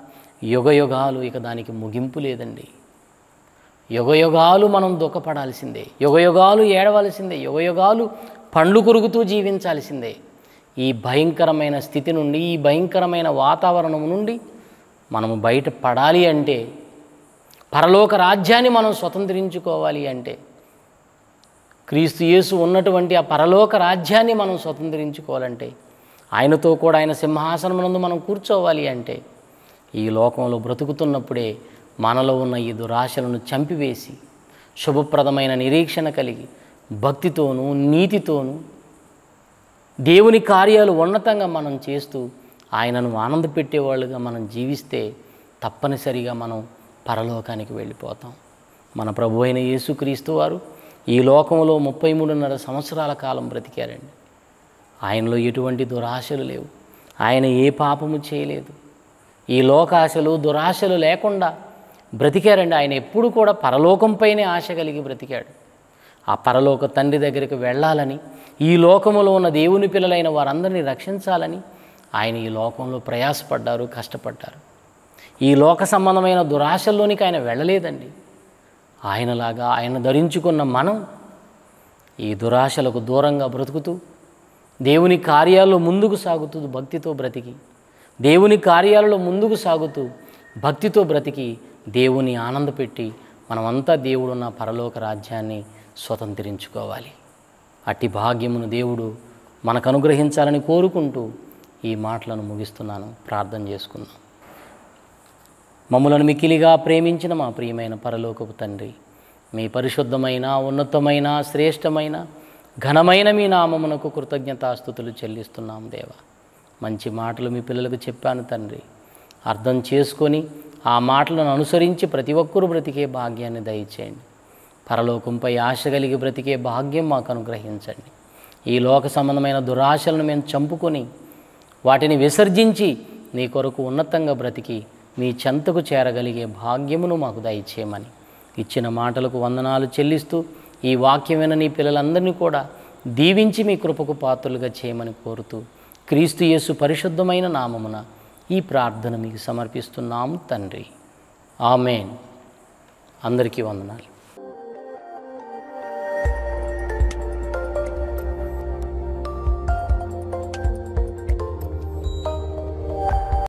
యుగ యుగాలు ఇక దానికి ముగింపు లేదండి యుగయుగాలు మనం దుఃఖపడాల్సిందే యుగయుగాలు ఏడవలసిందే యుగయుగాలు పండ్లు కొరుకుతూ జీవించాల్సిందే ఈ భయంకరమైన స్థితి నుండి ఈ భయంకరమైన వాతావరణం నుండి మనము బయటపడాలి అంటే పరలోక రాజ్యాన్ని మనం స్వతంత్రించుకోవాలి అంటే క్రీస్తు యేసు ఉన్నటువంటి ఆ పరలోక రాజ్యాన్ని మనం స్వతంత్రించుకోవాలంటే ఆయనతో కూడా ఆయన సింహాసనం మనం కూర్చోవాలి అంటే ఈ లోకంలో బ్రతుకుతున్నప్పుడే మనలో ఉన్న ఈ దురాశలను చంపివేసి శుభప్రదమైన నిరీక్షణ కలిగి భక్తితోనూ నీతితోనూ దేవుని కార్యాలు ఉన్నతంగా మనం చేస్తూ ఆయనను ఆనంద పెట్టేవాళ్ళుగా మనం జీవిస్తే తప్పనిసరిగా మనం పరలోకానికి వెళ్ళిపోతాం మన ప్రభు అయిన యేసుక్రీస్తు వారు ఈ లోకంలో ముప్పై మూడున్నర సంవత్సరాల కాలం బ్రతికారండి ఆయనలో ఎటువంటి దురాశలు లేవు ఆయన ఏ పాపము చేయలేదు ఈ లోకాశలు దురాశలు లేకుండా బ్రతికారండి ఆయన ఎప్పుడు కూడా పరలోకంపైనే ఆశ కలిగి బ్రతికాడు ఆ పరలోక తండ్రి దగ్గరికి వెళ్ళాలని ఈ లోకములో ఉన్న దేవుని పిల్లలైన వారందరినీ రక్షించాలని ఆయన ఈ లోకంలో ప్రయాసపడ్డారు కష్టపడ్డారు ఈ లోక సంబంధమైన దురాశల్లోనికి ఆయన వెళ్ళలేదండి ఆయనలాగా ఆయన ధరించుకున్న మనం ఈ దురాశలకు దూరంగా బ్రతుకుతూ దేవుని కార్యాల్లో ముందుకు సాగుతూ భక్తితో బ్రతికి దేవుని కార్యాలలో ముందుకు సాగుతూ భక్తితో బ్రతికి దేవుని ఆనందపెట్టి మనమంతా దేవుడున్న పరలోక రాజ్యాన్ని స్వతంత్రించుకోవాలి అట్టి భాగ్యమును దేవుడు మనకు అనుగ్రహించాలని కోరుకుంటూ ఈ మాటలను ముగిస్తున్నాను ప్రార్థన చేసుకుందాం మమ్మలను మికిలిగా ప్రేమించిన మా ప్రియమైన పరలోకపు తండ్రి మీ పరిశుద్ధమైన ఉన్నతమైన శ్రేష్టమైన ఘనమైన మీ నామమునకు కృతజ్ఞతాస్థుతులు చెల్లిస్తున్నాం దేవా మంచి మాటలు మీ పిల్లలకు చెప్పాను తండ్రి అర్థం చేసుకొని ఆ మాటలను అనుసరించి ప్రతి ఒక్కరూ బ్రతికే భాగ్యాన్ని దయచేయండి పరలోకంపై ఆశ కలిగి బ్రతికే భాగ్యం మాకు అనుగ్రహించండి ఈ లోక సంబంధమైన దురాశలను మేము చంపుకొని వాటిని విసర్జించి నీ కొరకు ఉన్నతంగా బ్రతికి మీ చెంతకు చేరగలిగే భాగ్యమును మాకు దయచేయమని ఇచ్చిన మాటలకు వందనాలు చెల్లిస్తూ ఈ వాక్యమైన నీ పిల్లలందరినీ కూడా దీవించి మీ కృపకు పాత్రలుగా చేయమని కోరుతూ క్రీస్తు యేసు పరిశుద్ధమైన నామమున ఈ ప్రార్థన మీకు సమర్పిస్తున్నాము తండ్రి ఆమెన్ అందరికీ వందనాలు